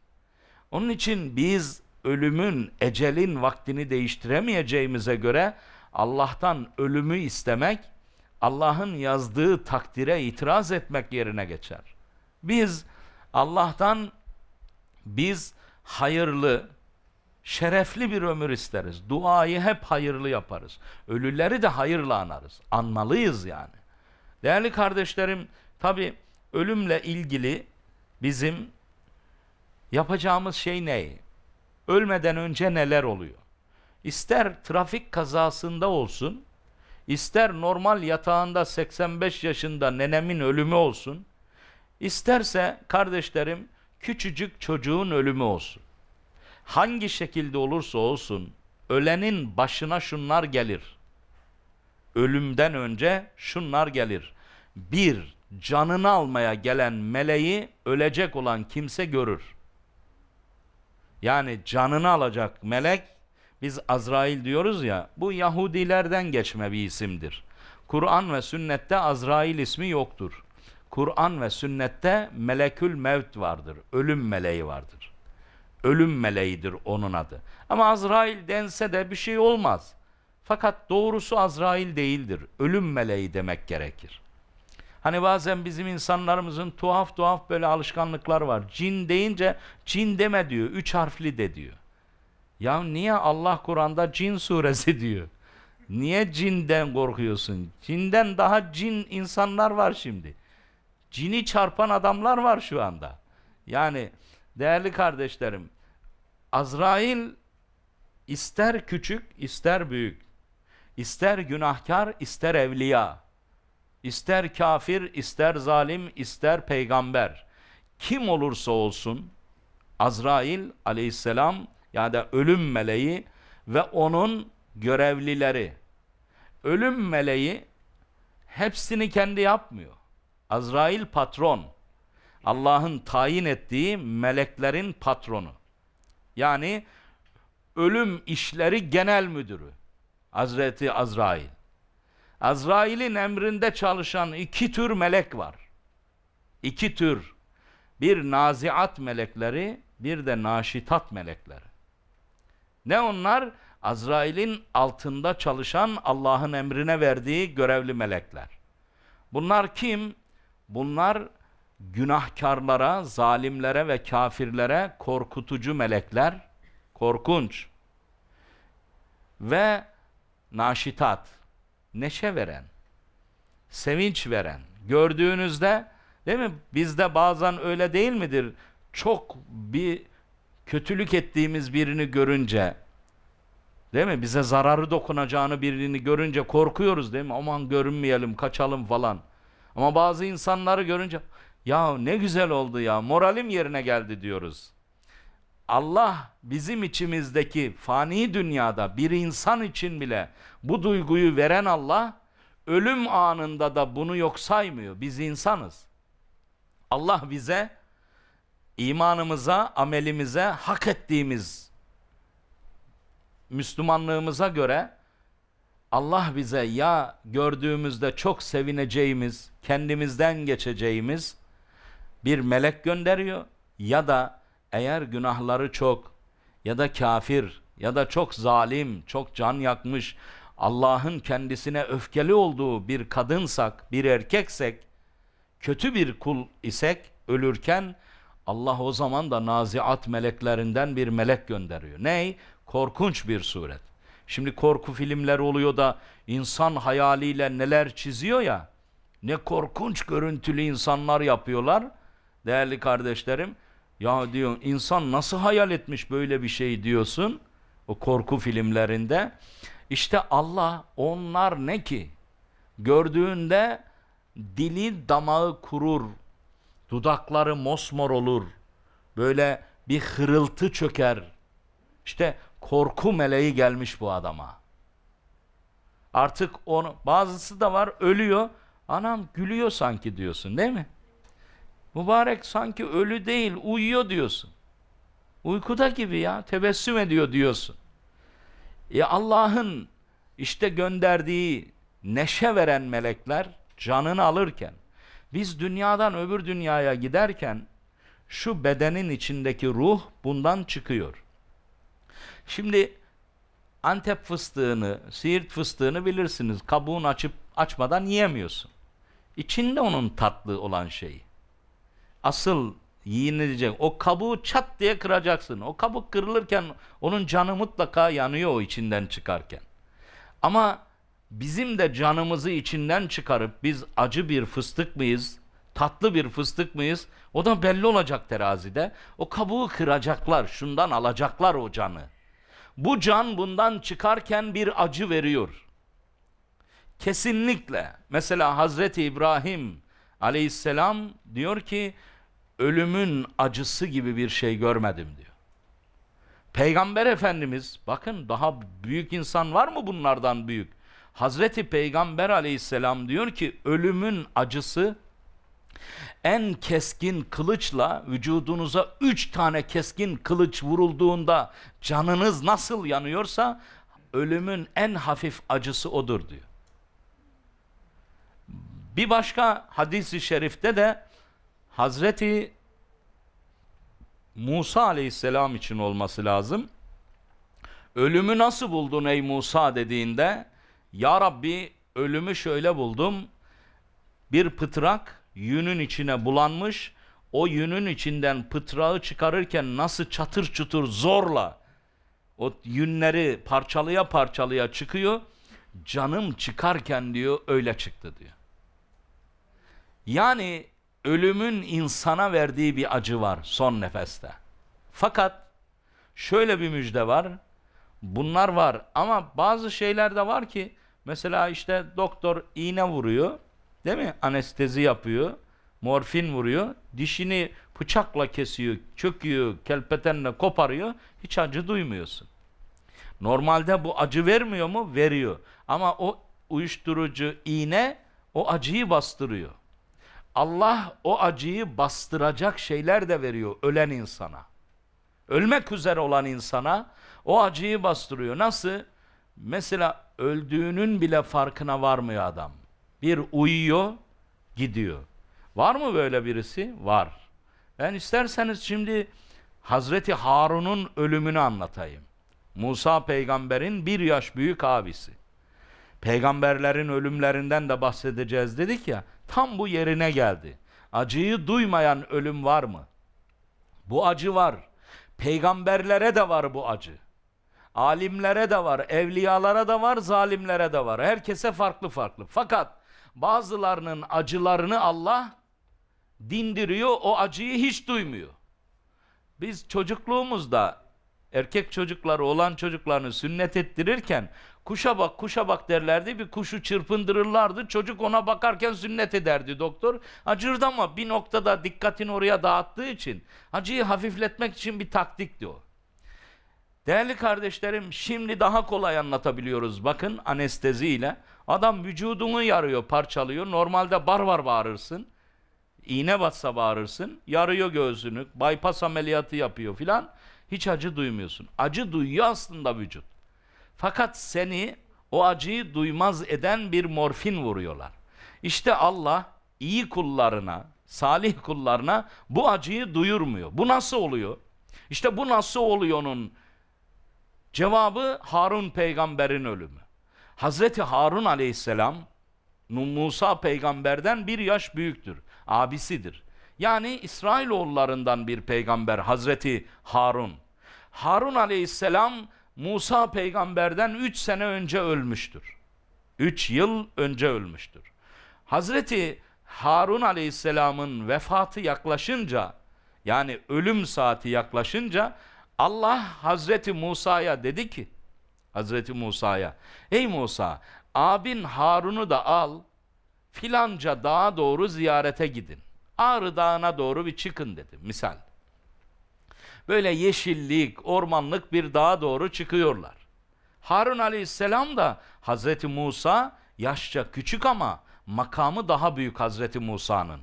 Onun için biz ölümün, ecelin vaktini değiştiremeyeceğimize göre Allah'tan ölümü istemek, Allah'ın yazdığı takdire itiraz etmek yerine geçer. Biz Allah'tan biz hayırlı, şerefli bir ömür isteriz. Duayı hep hayırlı yaparız. Ölüleri de hayırla anarız. Anmalıyız yani. Değerli kardeşlerim, tabi ölümle ilgili bizim yapacağımız şey ne? Ölmeden önce neler oluyor? ister trafik kazasında olsun, ister normal yatağında 85 yaşında nenemin ölümü olsun, isterse kardeşlerim küçücük çocuğun ölümü olsun. Hangi şekilde olursa olsun ölenin başına şunlar gelir. Ölümden önce şunlar gelir. Bir, canını almaya gelen meleği ölecek olan kimse görür. Yani canını alacak melek biz Azrail diyoruz ya bu Yahudilerden geçme bir isimdir. Kur'an ve sünnette Azrail ismi yoktur. Kur'an ve sünnette melekül mevt vardır. Ölüm meleği vardır. Ölüm meleğidir onun adı. Ama Azrail dense de bir şey olmaz. Fakat doğrusu Azrail değildir. Ölüm meleği demek gerekir. Hani bazen bizim insanlarımızın tuhaf tuhaf böyle alışkanlıklar var. Cin deyince cin deme diyor. Üç harfli de diyor. Ya niye Allah Kur'an'da cin suresi diyor? Niye cinden korkuyorsun? Cinden daha cin insanlar var şimdi. Cini çarpan adamlar var şu anda. Yani değerli kardeşlerim, Azrail ister küçük, ister büyük, ister günahkar, ister evliya, ister kafir, ister zalim, ister peygamber. Kim olursa olsun Azrail aleyhisselam ya da ölüm meleği ve onun görevlileri. Ölüm meleği hepsini kendi yapmıyor. Azrail patron. Allah'ın tayin ettiği meleklerin patronu. Yani ölüm işleri genel müdürü. Hazreti Azrail. Azrail'in emrinde çalışan iki tür melek var. İki tür. Bir naziat melekleri, bir de naşitat melekleri. Ne onlar? Azrail'in altında çalışan Allah'ın emrine verdiği görevli melekler. Bunlar kim? Bunlar günahkarlara, zalimlere ve kafirlere korkutucu melekler. Korkunç. Ve naşitat, neşe veren, sevinç veren. Gördüğünüzde değil mi? Bizde bazen öyle değil midir? Çok bir kötülük ettiğimiz birini görünce değil mi? Bize zararı dokunacağını birini görünce korkuyoruz değil mi? Aman görünmeyelim, kaçalım falan. Ama bazı insanları görünce ya ne güzel oldu ya moralim yerine geldi diyoruz. Allah bizim içimizdeki fani dünyada bir insan için bile bu duyguyu veren Allah ölüm anında da bunu yok saymıyor. Biz insanız. Allah bize imanımıza, amelimize hak ettiğimiz Müslümanlığımıza göre Allah bize ya gördüğümüzde çok sevineceğimiz, kendimizden geçeceğimiz bir melek gönderiyor ya da eğer günahları çok ya da kafir ya da çok zalim, çok can yakmış, Allah'ın kendisine öfkeli olduğu bir kadınsak, bir erkeksek, kötü bir kul isek ölürken Allah o zaman da naziat meleklerinden bir melek gönderiyor. Ney? Korkunç bir suret. Şimdi korku filmleri oluyor da insan hayaliyle neler çiziyor ya. Ne korkunç görüntülü insanlar yapıyorlar. Değerli kardeşlerim. Ya diyor insan nasıl hayal etmiş böyle bir şey diyorsun. O korku filmlerinde. İşte Allah onlar ne ki? Gördüğünde dili damağı kurur Dudakları mosmor olur. Böyle bir hırıltı çöker. İşte korku meleği gelmiş bu adama. Artık onu bazısı da var ölüyor. Anam gülüyor sanki diyorsun değil mi? Mübarek sanki ölü değil uyuyor diyorsun. Uykuda gibi ya tebessüm ediyor diyorsun. E Allah'ın işte gönderdiği neşe veren melekler canını alırken biz dünyadan öbür dünyaya giderken şu bedenin içindeki ruh bundan çıkıyor. Şimdi Antep fıstığını, Siirt fıstığını bilirsiniz. Kabuğunu açıp açmadan yiyemiyorsun. İçinde onun tatlı olan şeyi. Asıl yiyinilecek. O kabuğu çat diye kıracaksın. O kabuk kırılırken onun canı mutlaka yanıyor o içinden çıkarken. Ama bizim de canımızı içinden çıkarıp biz acı bir fıstık mıyız, tatlı bir fıstık mıyız? O da belli olacak terazide. O kabuğu kıracaklar, şundan alacaklar o canı. Bu can bundan çıkarken bir acı veriyor. Kesinlikle. Mesela Hazreti İbrahim aleyhisselam diyor ki ölümün acısı gibi bir şey görmedim diyor. Peygamber Efendimiz bakın daha büyük insan var mı bunlardan büyük? Hazreti Peygamber aleyhisselam diyor ki ölümün acısı en keskin kılıçla vücudunuza üç tane keskin kılıç vurulduğunda canınız nasıl yanıyorsa ölümün en hafif acısı odur diyor. Bir başka hadisi şerifte de Hazreti Musa aleyhisselam için olması lazım. Ölümü nasıl buldun ey Musa dediğinde ya Rabbi ölümü şöyle buldum. Bir pıtrak yünün içine bulanmış. O yünün içinden pıtrağı çıkarırken nasıl çatır çutur zorla o yünleri parçalaya parçalaya çıkıyor. Canım çıkarken diyor öyle çıktı diyor. Yani ölümün insana verdiği bir acı var son nefeste. Fakat şöyle bir müjde var. Bunlar var ama bazı şeyler de var ki Mesela işte doktor iğne vuruyor. Değil mi? Anestezi yapıyor. Morfin vuruyor. Dişini bıçakla kesiyor, çöküyor, kelpetenle koparıyor. Hiç acı duymuyorsun. Normalde bu acı vermiyor mu? Veriyor. Ama o uyuşturucu iğne o acıyı bastırıyor. Allah o acıyı bastıracak şeyler de veriyor ölen insana. Ölmek üzere olan insana o acıyı bastırıyor. Nasıl? Mesela öldüğünün bile farkına varmıyor adam. Bir uyuyor, gidiyor. Var mı böyle birisi? Var. Ben isterseniz şimdi Hazreti Harun'un ölümünü anlatayım. Musa peygamberin bir yaş büyük abisi. Peygamberlerin ölümlerinden de bahsedeceğiz dedik ya. Tam bu yerine geldi. Acıyı duymayan ölüm var mı? Bu acı var. Peygamberlere de var bu acı. Alimlere de var, evliyalara da var, zalimlere de var. Herkese farklı farklı. Fakat bazılarının acılarını Allah dindiriyor, o acıyı hiç duymuyor. Biz çocukluğumuzda erkek çocukları olan çocuklarını sünnet ettirirken kuşa bak kuşa bak derlerdi bir kuşu çırpındırırlardı çocuk ona bakarken sünnet ederdi doktor acırdı ama bir noktada dikkatini oraya dağıttığı için acıyı hafifletmek için bir taktikti o Değerli kardeşlerim şimdi daha kolay anlatabiliyoruz. Bakın anesteziyle adam vücudunu yarıyor, parçalıyor. Normalde bar barbar bağırırsın. İğne batsa bağırırsın. Yarıyor göğsünü. Bypass ameliyatı yapıyor filan. Hiç acı duymuyorsun. Acı duyuyor aslında vücut. Fakat seni o acıyı duymaz eden bir morfin vuruyorlar. İşte Allah iyi kullarına, salih kullarına bu acıyı duyurmuyor. Bu nasıl oluyor? İşte bu nasıl oluyor'nun Cevabı Harun peygamberin ölümü. Hazreti Harun aleyhisselam Musa peygamberden bir yaş büyüktür. Abisidir. Yani İsrailoğullarından bir peygamber Hazreti Harun. Harun aleyhisselam Musa peygamberden 3 sene önce ölmüştür. 3 yıl önce ölmüştür. Hazreti Harun aleyhisselamın vefatı yaklaşınca yani ölüm saati yaklaşınca Allah Hazreti Musa'ya dedi ki, Hazreti Musa'ya, ey Musa, abin Harun'u da al, filanca dağa doğru ziyarete gidin. Ağrı Dağı'na doğru bir çıkın dedi, misal. Böyle yeşillik, ormanlık bir dağa doğru çıkıyorlar. Harun aleyhisselam da Hazreti Musa yaşça küçük ama makamı daha büyük Hazreti Musa'nın.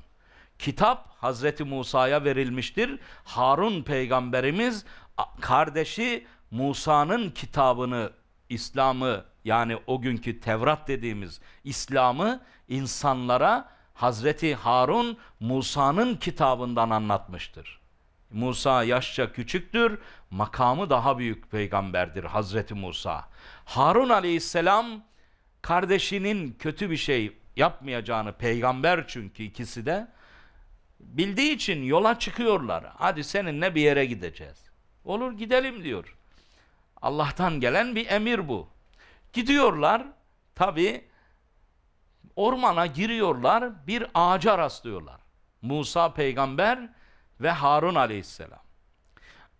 Kitap Hazreti Musa'ya verilmiştir. Harun peygamberimiz kardeşi Musa'nın kitabını, İslam'ı yani o günkü Tevrat dediğimiz İslam'ı insanlara Hazreti Harun Musa'nın kitabından anlatmıştır. Musa yaşça küçüktür, makamı daha büyük peygamberdir Hazreti Musa. Harun aleyhisselam kardeşinin kötü bir şey yapmayacağını peygamber çünkü ikisi de bildiği için yola çıkıyorlar. Hadi seninle bir yere gideceğiz. Olur gidelim diyor. Allah'tan gelen bir emir bu. Gidiyorlar tabi ormana giriyorlar bir ağaca rastlıyorlar. Musa peygamber ve Harun aleyhisselam.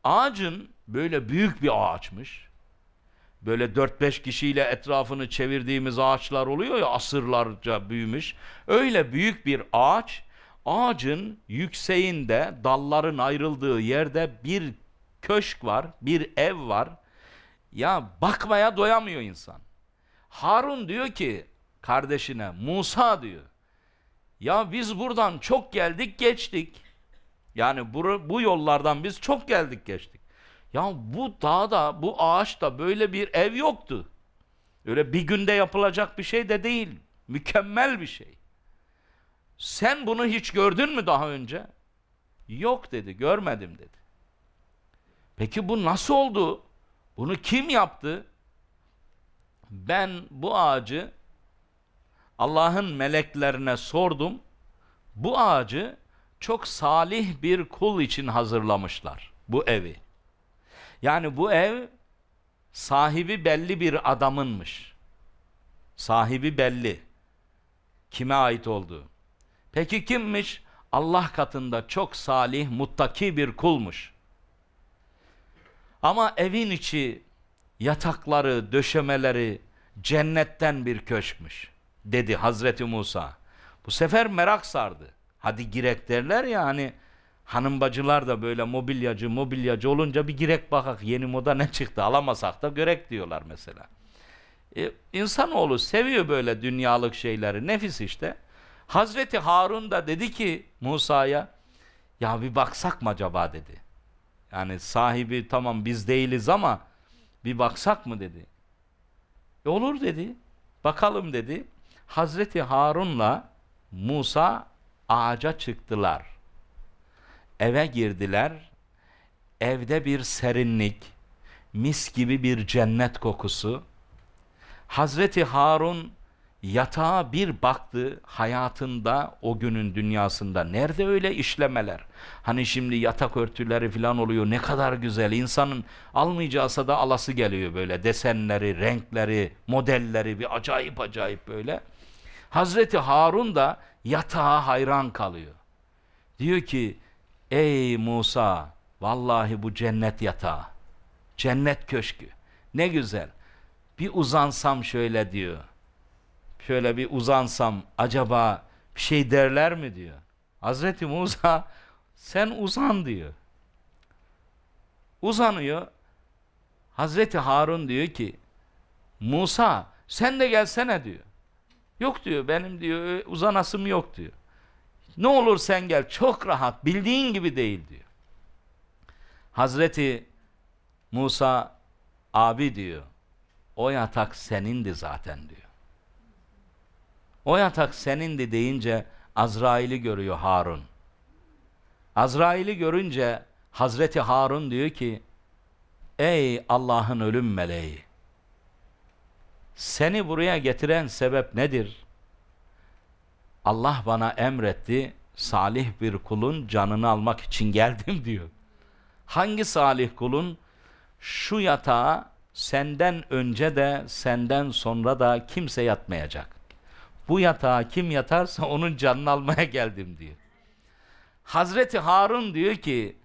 Ağacın böyle büyük bir ağaçmış. Böyle 4-5 kişiyle etrafını çevirdiğimiz ağaçlar oluyor ya asırlarca büyümüş. Öyle büyük bir ağaç ağacın yükseğinde dalların ayrıldığı yerde bir köşk var, bir ev var. Ya bakmaya doyamıyor insan. Harun diyor ki kardeşine Musa diyor. Ya biz buradan çok geldik geçtik. Yani bu, bu yollardan biz çok geldik geçtik. Ya bu dağda, bu ağaçta böyle bir ev yoktu. Öyle bir günde yapılacak bir şey de değil. Mükemmel bir şey. Sen bunu hiç gördün mü daha önce? Yok dedi, görmedim dedi. Peki bu nasıl oldu? Bunu kim yaptı? Ben bu ağacı Allah'ın meleklerine sordum. Bu ağacı çok salih bir kul için hazırlamışlar bu evi. Yani bu ev sahibi belli bir adamınmış. Sahibi belli. Kime ait olduğu. Peki kimmiş? Allah katında çok salih, muttaki bir kulmuş. Ama evin içi yatakları, döşemeleri cennetten bir köşkmüş dedi Hazreti Musa. Bu sefer merak sardı. Hadi girek derler ya hani hanım bacılar da böyle mobilyacı mobilyacı olunca bir girek bakak yeni moda ne çıktı alamasak da görek diyorlar mesela. E, insanoğlu seviyor böyle dünyalık şeyleri nefis işte. Hazreti Harun da dedi ki Musa'ya ya bir baksak mı acaba dedi. Yani sahibi tamam biz değiliz ama bir baksak mı dedi. E olur dedi. Bakalım dedi. Hazreti Harun'la Musa ağaca çıktılar. Eve girdiler. Evde bir serinlik, mis gibi bir cennet kokusu. Hazreti Harun yatağa bir baktı hayatında o günün dünyasında nerede öyle işlemeler hani şimdi yatak örtüleri falan oluyor ne kadar güzel insanın almayacağısa da alası geliyor böyle desenleri renkleri modelleri bir acayip acayip böyle Hazreti Harun da yatağa hayran kalıyor diyor ki ey Musa vallahi bu cennet yatağı cennet köşkü ne güzel bir uzansam şöyle diyor şöyle bir uzansam acaba bir şey derler mi diyor. Hazreti Musa sen uzan diyor. Uzanıyor. Hazreti Harun diyor ki Musa sen de gelsene diyor. Yok diyor benim diyor uzanasım yok diyor. Ne olur sen gel çok rahat bildiğin gibi değil diyor. Hazreti Musa abi diyor o yatak senindi zaten diyor. O yatak senindi deyince Azrail'i görüyor Harun. Azrail'i görünce Hazreti Harun diyor ki Ey Allah'ın ölüm meleği seni buraya getiren sebep nedir? Allah bana emretti salih bir kulun canını almak için geldim diyor. Hangi salih kulun şu yatağa senden önce de senden sonra da kimse yatmayacak. Bu yatağa kim yatarsa onun canını almaya geldim diyor. Hazreti Harun diyor ki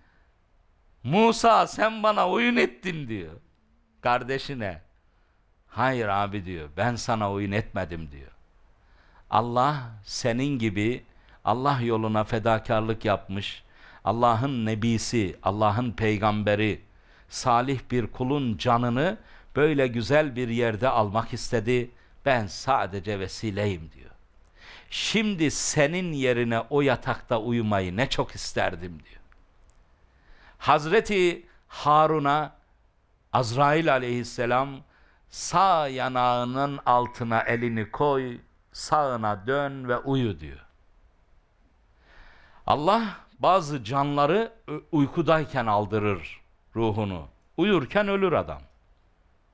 Musa sen bana oyun ettin diyor. Kardeşine. Hayır abi diyor ben sana oyun etmedim diyor. Allah senin gibi Allah yoluna fedakarlık yapmış. Allah'ın nebisi, Allah'ın peygamberi, salih bir kulun canını böyle güzel bir yerde almak istedi. Ben sadece vesileyim diyor. Şimdi senin yerine o yatakta uyumayı ne çok isterdim diyor. Hazreti Harun'a Azrail aleyhisselam sağ yanağının altına elini koy, sağına dön ve uyu diyor. Allah bazı canları uykudayken aldırır ruhunu. Uyurken ölür adam.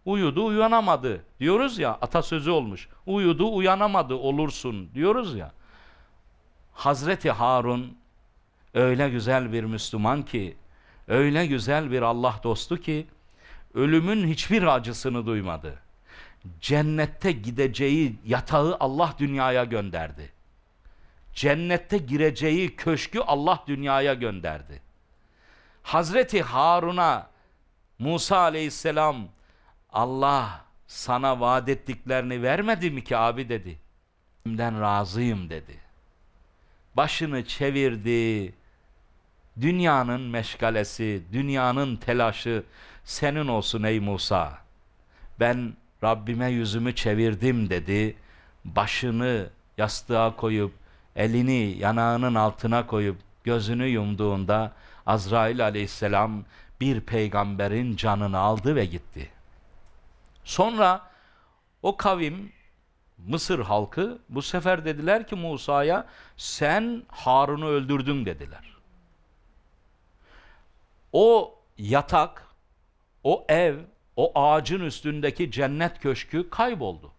Uyudu uyanamadı diyoruz ya atasözü olmuş. Uyudu uyanamadı olursun diyoruz ya. Hazreti Harun öyle güzel bir Müslüman ki, öyle güzel bir Allah dostu ki ölümün hiçbir acısını duymadı. Cennette gideceği yatağı Allah dünyaya gönderdi. Cennette gireceği köşkü Allah dünyaya gönderdi. Hazreti Harun'a Musa aleyhisselam Allah sana vaat ettiklerini vermedi mi ki abi dedi. Ben razıyım dedi. Başını çevirdi. Dünyanın meşgalesi, dünyanın telaşı senin olsun ey Musa. Ben Rabbime yüzümü çevirdim dedi. Başını yastığa koyup elini yanağının altına koyup gözünü yumduğunda Azrail aleyhisselam bir peygamberin canını aldı ve gitti.'' Sonra o kavim Mısır halkı bu sefer dediler ki Musa'ya sen Harun'u öldürdün dediler. O yatak, o ev, o ağacın üstündeki cennet köşkü kayboldu.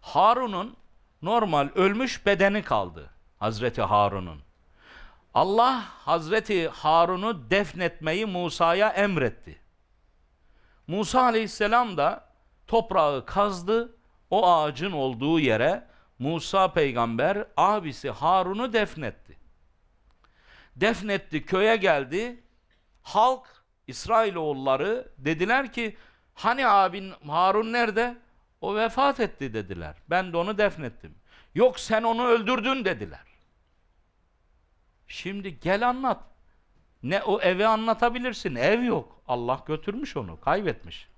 Harun'un normal ölmüş bedeni kaldı. Hazreti Harun'un. Allah Hazreti Harun'u defnetmeyi Musa'ya emretti. Musa aleyhisselam da toprağı kazdı. O ağacın olduğu yere Musa peygamber abisi Harun'u defnetti. Defnetti köye geldi. Halk İsrailoğulları dediler ki hani abin Harun nerede? O vefat etti dediler. Ben de onu defnettim. Yok sen onu öldürdün dediler. Şimdi gel anlat. Ne o evi anlatabilirsin. Ev yok. Allah götürmüş onu. Kaybetmiş.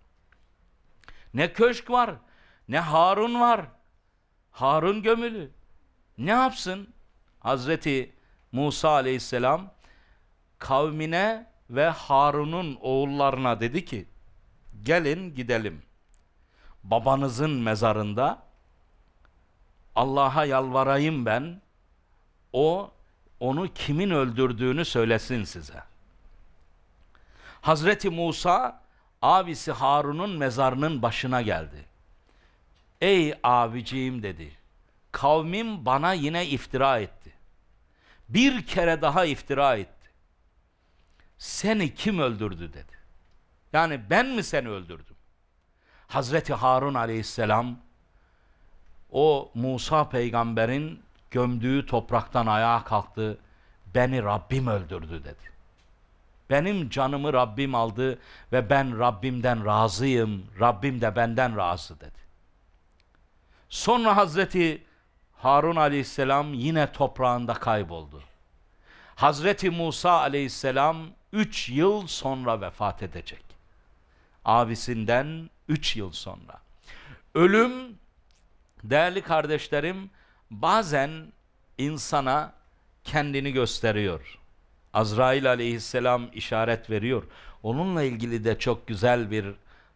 Ne köşk var. Ne Harun var. Harun gömülü. Ne yapsın? Hazreti Musa aleyhisselam kavmine ve Harun'un oğullarına dedi ki gelin gidelim. Babanızın mezarında Allah'a yalvarayım ben. O onu kimin öldürdüğünü söylesin size. Hazreti Musa abisi Harun'un mezarının başına geldi. Ey abiciğim dedi. Kavmim bana yine iftira etti. Bir kere daha iftira etti. Seni kim öldürdü dedi. Yani ben mi seni öldürdüm? Hazreti Harun aleyhisselam o Musa peygamberin gömdüğü topraktan ayağa kalktı. Beni Rabbim öldürdü dedi. Benim canımı Rabbim aldı ve ben Rabbimden razıyım. Rabbim de benden razı dedi. Sonra Hazreti Harun aleyhisselam yine toprağında kayboldu. Hazreti Musa aleyhisselam üç yıl sonra vefat edecek. Abisinden üç yıl sonra. Ölüm, değerli kardeşlerim, bazen insana kendini gösteriyor. Azrail aleyhisselam işaret veriyor. Onunla ilgili de çok güzel bir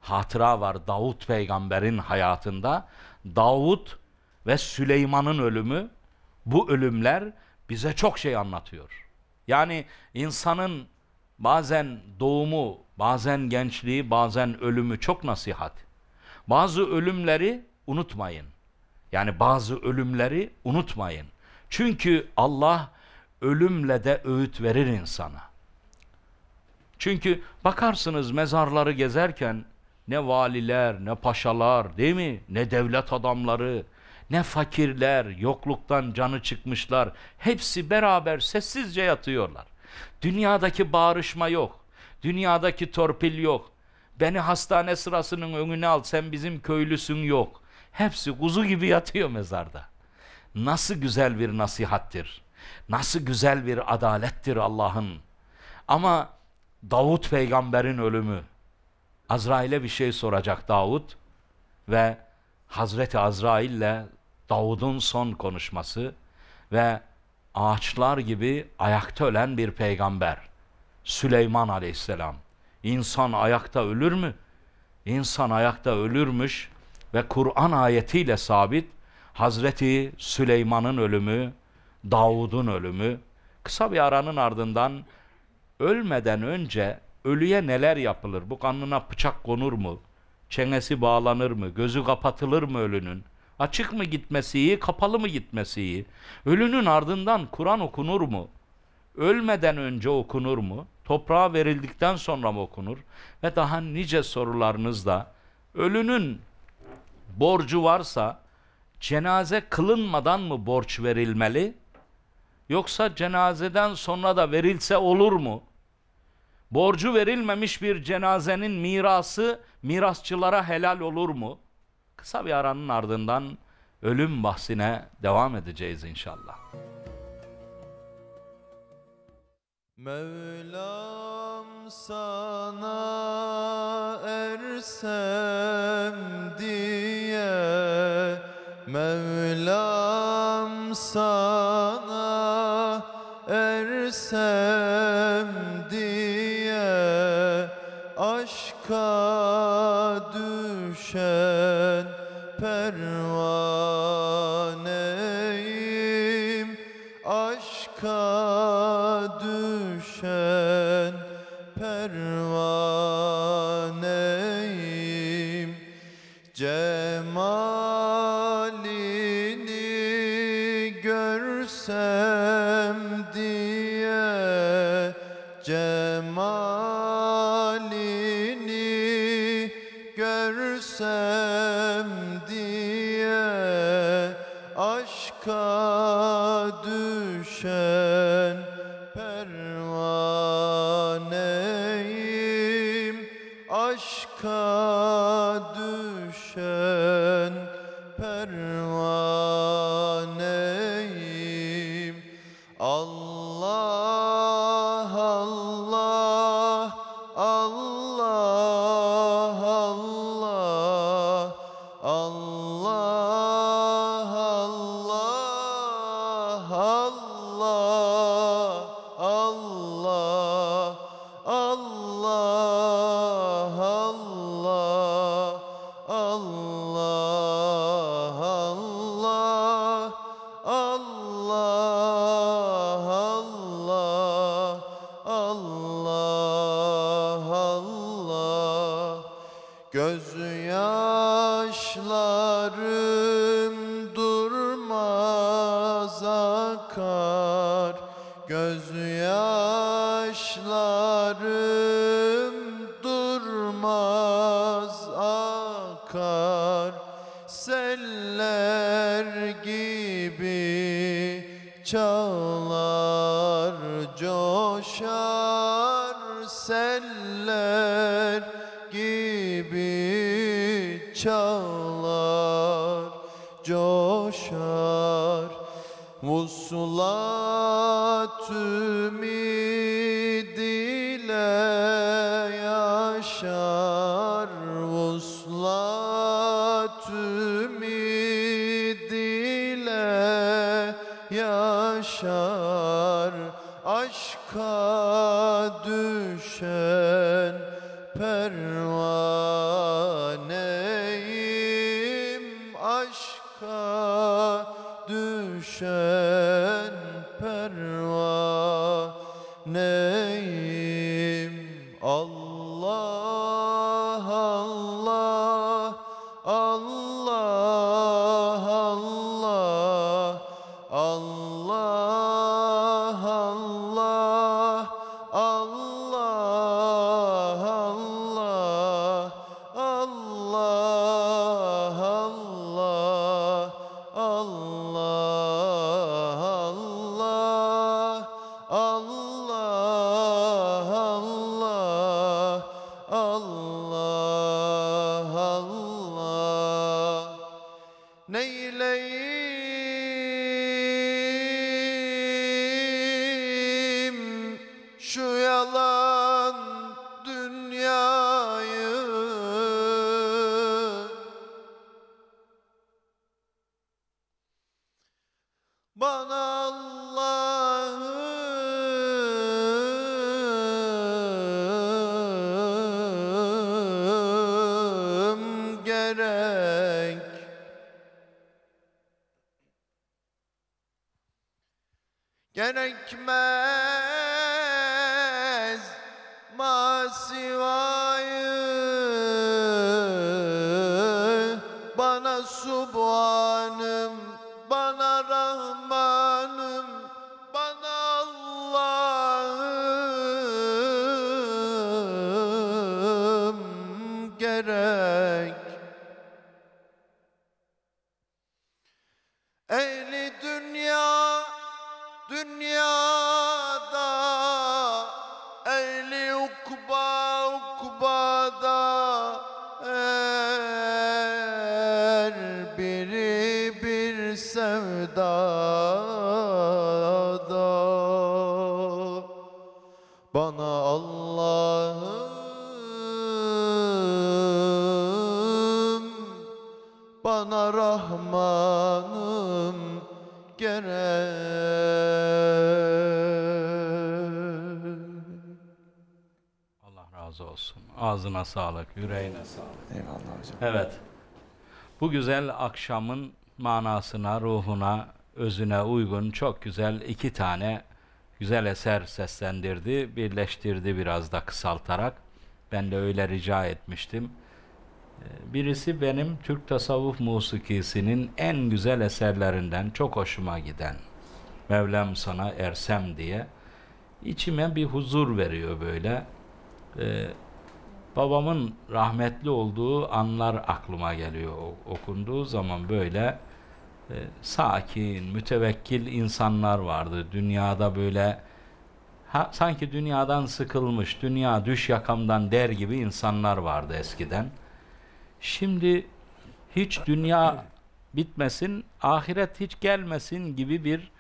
hatıra var Davut peygamberin hayatında. Davut ve Süleyman'ın ölümü bu ölümler bize çok şey anlatıyor. Yani insanın bazen doğumu, bazen gençliği, bazen ölümü çok nasihat. Bazı ölümleri unutmayın. Yani bazı ölümleri unutmayın. Çünkü Allah ölümle de öğüt verir insana. Çünkü bakarsınız mezarları gezerken ne valiler, ne paşalar değil mi? Ne devlet adamları, ne fakirler, yokluktan canı çıkmışlar. Hepsi beraber sessizce yatıyorlar. Dünyadaki bağrışma yok. Dünyadaki torpil yok. Beni hastane sırasının önüne al sen bizim köylüsün yok. Hepsi kuzu gibi yatıyor mezarda. Nasıl güzel bir nasihattir. Nasıl güzel bir adalettir Allah'ın. Ama Davut peygamberin ölümü. Azrail'e bir şey soracak Davut ve Hazreti Azrail ile Davud'un son konuşması ve ağaçlar gibi ayakta ölen bir peygamber. Süleyman aleyhisselam. İnsan ayakta ölür mü? İnsan ayakta ölürmüş ve Kur'an ayetiyle sabit Hazreti Süleyman'ın ölümü, Davud'un ölümü, kısa bir aranın ardından ölmeden önce ölüye neler yapılır? Bu kanına bıçak konur mu? Çenesi bağlanır mı? Gözü kapatılır mı ölünün? Açık mı gitmesi iyi, kapalı mı gitmesi iyi? Ölünün ardından Kur'an okunur mu? Ölmeden önce okunur mu? Toprağa verildikten sonra mı okunur? Ve daha nice sorularınız da ölünün borcu varsa cenaze kılınmadan mı borç verilmeli? Yoksa cenazeden sonra da verilse olur mu? Borcu verilmemiş bir cenazenin mirası mirasçılara helal olur mu? Kısa bir aranın ardından ölüm bahsine devam edeceğiz inşallah. Mevlam sana ersem Mevlam sana erse yar vuslat ümidiyle yaşar aşka Evet. Bu güzel akşamın manasına, ruhuna, özüne uygun çok güzel iki tane güzel eser seslendirdi, birleştirdi biraz da kısaltarak. Ben de öyle rica etmiştim. Ee, birisi benim Türk tasavvuf musikisinin en güzel eserlerinden çok hoşuma giden Mevlam sana ersem diye içime bir huzur veriyor böyle. Ee, babamın rahmetli olduğu anlar aklıma geliyor okunduğu zaman böyle e, sakin, mütevekkil insanlar vardı. Dünyada böyle ha, sanki dünyadan sıkılmış, dünya düş yakamdan der gibi insanlar vardı eskiden. Şimdi hiç dünya bitmesin, ahiret hiç gelmesin gibi bir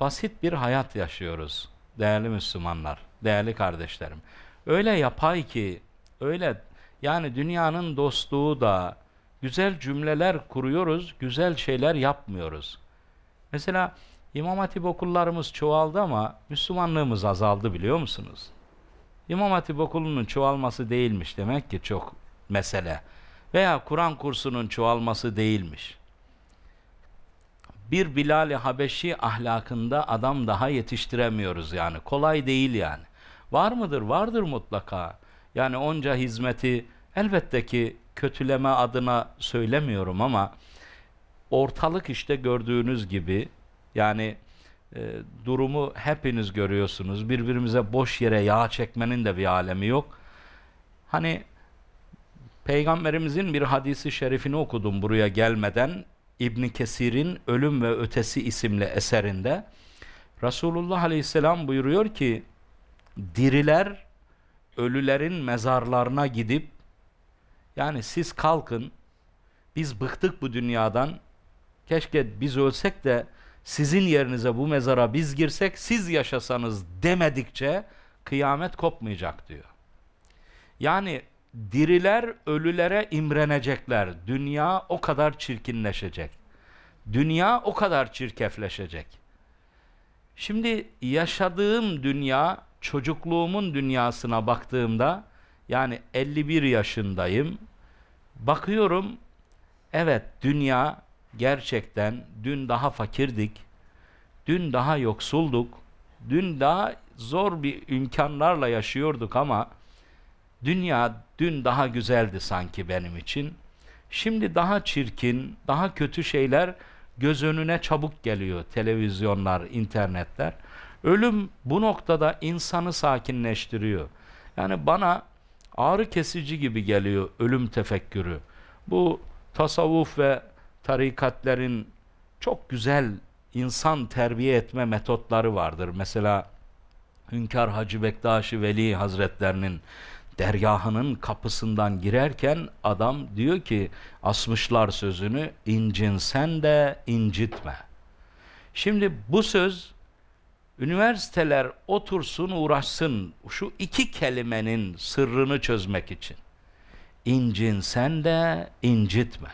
basit bir hayat yaşıyoruz değerli Müslümanlar, değerli kardeşlerim. Öyle yapay ki Öyle yani dünyanın dostluğu da güzel cümleler kuruyoruz, güzel şeyler yapmıyoruz. Mesela İmam Hatip okullarımız çoğaldı ama Müslümanlığımız azaldı biliyor musunuz? İmam Hatip okulunun çoğalması değilmiş demek ki çok mesele. Veya Kur'an kursunun çoğalması değilmiş. Bir Bilal-i Habeşi ahlakında adam daha yetiştiremiyoruz yani. Kolay değil yani. Var mıdır? Vardır mutlaka yani onca hizmeti elbette ki kötüleme adına söylemiyorum ama ortalık işte gördüğünüz gibi yani e, durumu hepiniz görüyorsunuz. Birbirimize boş yere yağ çekmenin de bir alemi yok. Hani Peygamberimizin bir hadisi şerifini okudum buraya gelmeden. İbn Kesir'in Ölüm ve Ötesi isimli eserinde Resulullah Aleyhisselam buyuruyor ki diriler ölülerin mezarlarına gidip yani siz kalkın biz bıktık bu dünyadan keşke biz ölsek de sizin yerinize bu mezara biz girsek siz yaşasanız demedikçe kıyamet kopmayacak diyor. Yani diriler ölülere imrenecekler. Dünya o kadar çirkinleşecek. Dünya o kadar çirkefleşecek. Şimdi yaşadığım dünya çocukluğumun dünyasına baktığımda yani 51 yaşındayım. Bakıyorum evet dünya gerçekten dün daha fakirdik. Dün daha yoksulduk. Dün daha zor bir imkanlarla yaşıyorduk ama dünya dün daha güzeldi sanki benim için. Şimdi daha çirkin, daha kötü şeyler göz önüne çabuk geliyor televizyonlar, internetler. Ölüm bu noktada insanı sakinleştiriyor. Yani bana ağrı kesici gibi geliyor ölüm tefekkürü. Bu tasavvuf ve tarikatlerin çok güzel insan terbiye etme metotları vardır. Mesela Hünkar Hacı Bektaşi Veli Hazretlerinin dergahının kapısından girerken adam diyor ki asmışlar sözünü incinsen de incitme. Şimdi bu söz Üniversiteler otursun uğraşsın şu iki kelimenin sırrını çözmek için. İncinsen de incitme.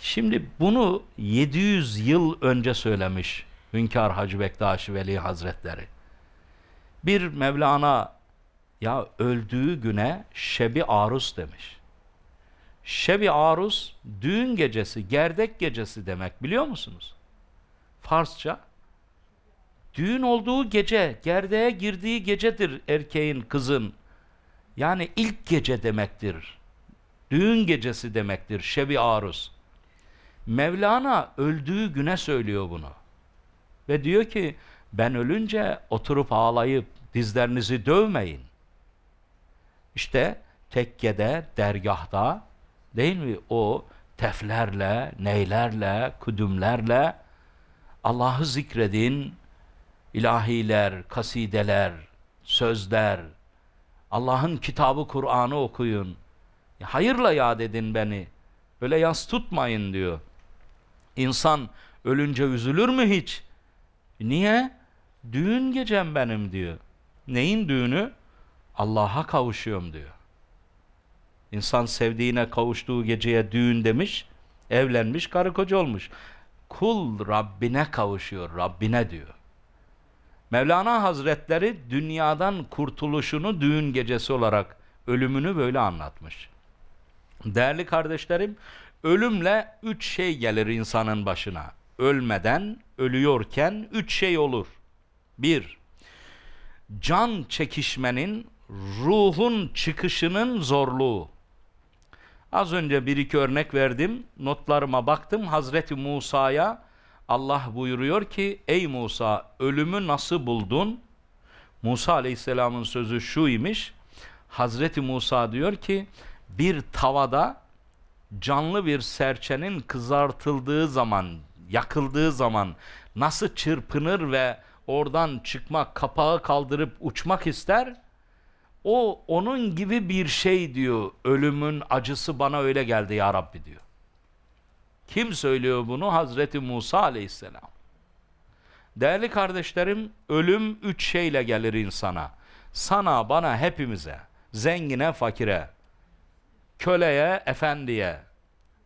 Şimdi bunu 700 yıl önce söylemiş Hünkar Hacı Bektaşi Veli Hazretleri. Bir Mevlana ya öldüğü güne Şebi Arus demiş. Şebi Arus düğün gecesi, gerdek gecesi demek biliyor musunuz? Farsça Düğün olduğu gece, gerdeğe girdiği gecedir erkeğin, kızın. Yani ilk gece demektir. Düğün gecesi demektir şebi aruz. Mevlana öldüğü güne söylüyor bunu. Ve diyor ki ben ölünce oturup ağlayıp dizlerinizi dövmeyin. İşte tekkede, dergahta değil mi o teflerle, neylerle, kudümlerle Allah'ı zikredin, ilahiler, kasideler, sözler, Allah'ın kitabı Kur'an'ı okuyun. Hayırla yad edin beni. Böyle yas tutmayın diyor. İnsan ölünce üzülür mü hiç? Niye? Düğün gecem benim diyor. Neyin düğünü? Allah'a kavuşuyorum diyor. İnsan sevdiğine kavuştuğu geceye düğün demiş, evlenmiş, karı koca olmuş. Kul Rabbine kavuşuyor, Rabbine diyor. Mevlana Hazretleri dünyadan kurtuluşunu düğün gecesi olarak ölümünü böyle anlatmış. Değerli kardeşlerim, ölümle üç şey gelir insanın başına. Ölmeden, ölüyorken üç şey olur. Bir, can çekişmenin, ruhun çıkışının zorluğu. Az önce bir iki örnek verdim, notlarıma baktım. Hazreti Musa'ya Allah buyuruyor ki ey Musa ölümü nasıl buldun? Musa aleyhisselamın sözü şu imiş. Hazreti Musa diyor ki bir tavada canlı bir serçenin kızartıldığı zaman, yakıldığı zaman nasıl çırpınır ve oradan çıkmak, kapağı kaldırıp uçmak ister? O onun gibi bir şey diyor. Ölümün acısı bana öyle geldi ya Rabbi diyor. Kim söylüyor bunu? Hazreti Musa aleyhisselam. Değerli kardeşlerim, ölüm üç şeyle gelir insana. Sana, bana, hepimize. Zengine, fakire. Köleye, efendiye.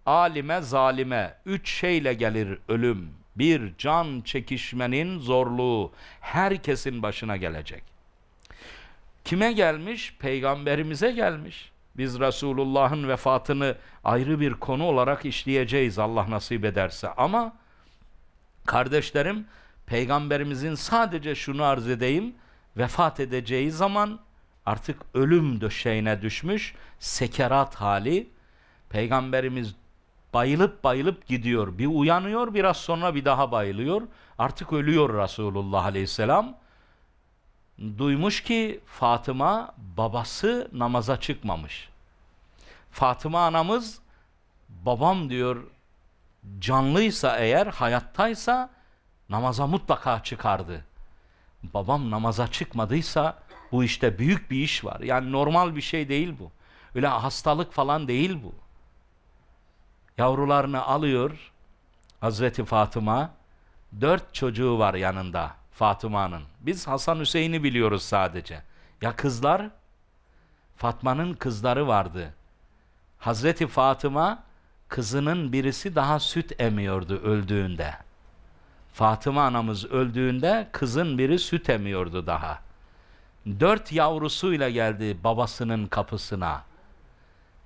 Alime, zalime. Üç şeyle gelir ölüm. Bir, can çekişmenin zorluğu. Herkesin başına gelecek. Kime gelmiş? Peygamberimize gelmiş. Biz Resulullah'ın vefatını ayrı bir konu olarak işleyeceğiz Allah nasip ederse. Ama kardeşlerim peygamberimizin sadece şunu arz edeyim. Vefat edeceği zaman artık ölüm döşeğine düşmüş sekerat hali. Peygamberimiz bayılıp bayılıp gidiyor. Bir uyanıyor biraz sonra bir daha bayılıyor. Artık ölüyor Resulullah Aleyhisselam duymuş ki Fatıma babası namaza çıkmamış. Fatıma anamız babam diyor canlıysa eğer hayattaysa namaza mutlaka çıkardı. Babam namaza çıkmadıysa bu işte büyük bir iş var. Yani normal bir şey değil bu. Öyle hastalık falan değil bu. Yavrularını alıyor Hazreti Fatıma. Dört çocuğu var yanında. Fatıma'nın. Biz Hasan Hüseyin'i biliyoruz sadece. Ya kızlar? Fatma'nın kızları vardı. Hazreti Fatıma kızının birisi daha süt emiyordu öldüğünde. Fatıma anamız öldüğünde kızın biri süt emiyordu daha. Dört yavrusuyla geldi babasının kapısına.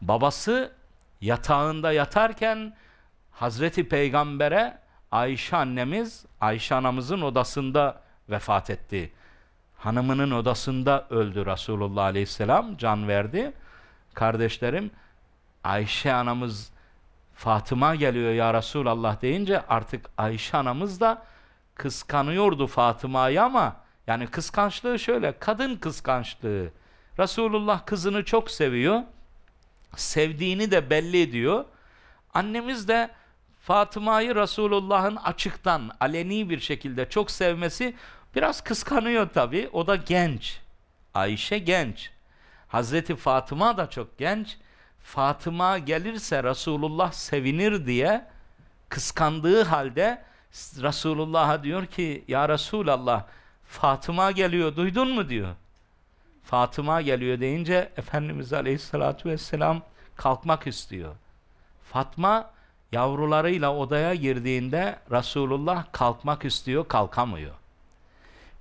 Babası yatağında yatarken Hazreti Peygamber'e Ayşe annemiz Ayşe anamızın odasında vefat etti. Hanımının odasında öldü Resulullah aleyhisselam can verdi. Kardeşlerim Ayşe anamız Fatıma geliyor ya Resulallah deyince artık Ayşe anamız da kıskanıyordu Fatıma'yı ama yani kıskançlığı şöyle kadın kıskançlığı. Resulullah kızını çok seviyor. Sevdiğini de belli ediyor. Annemiz de Fatıma'yı Resulullah'ın açıktan, aleni bir şekilde çok sevmesi biraz kıskanıyor tabi. O da genç. Ayşe genç. Hazreti Fatıma da çok genç. Fatıma gelirse Resulullah sevinir diye kıskandığı halde Resulullah'a diyor ki ya Resulallah Fatıma geliyor duydun mu diyor. Fatıma geliyor deyince Efendimiz Aleyhisselatü Vesselam kalkmak istiyor. Fatma Yavrularıyla odaya girdiğinde Resulullah kalkmak istiyor, kalkamıyor.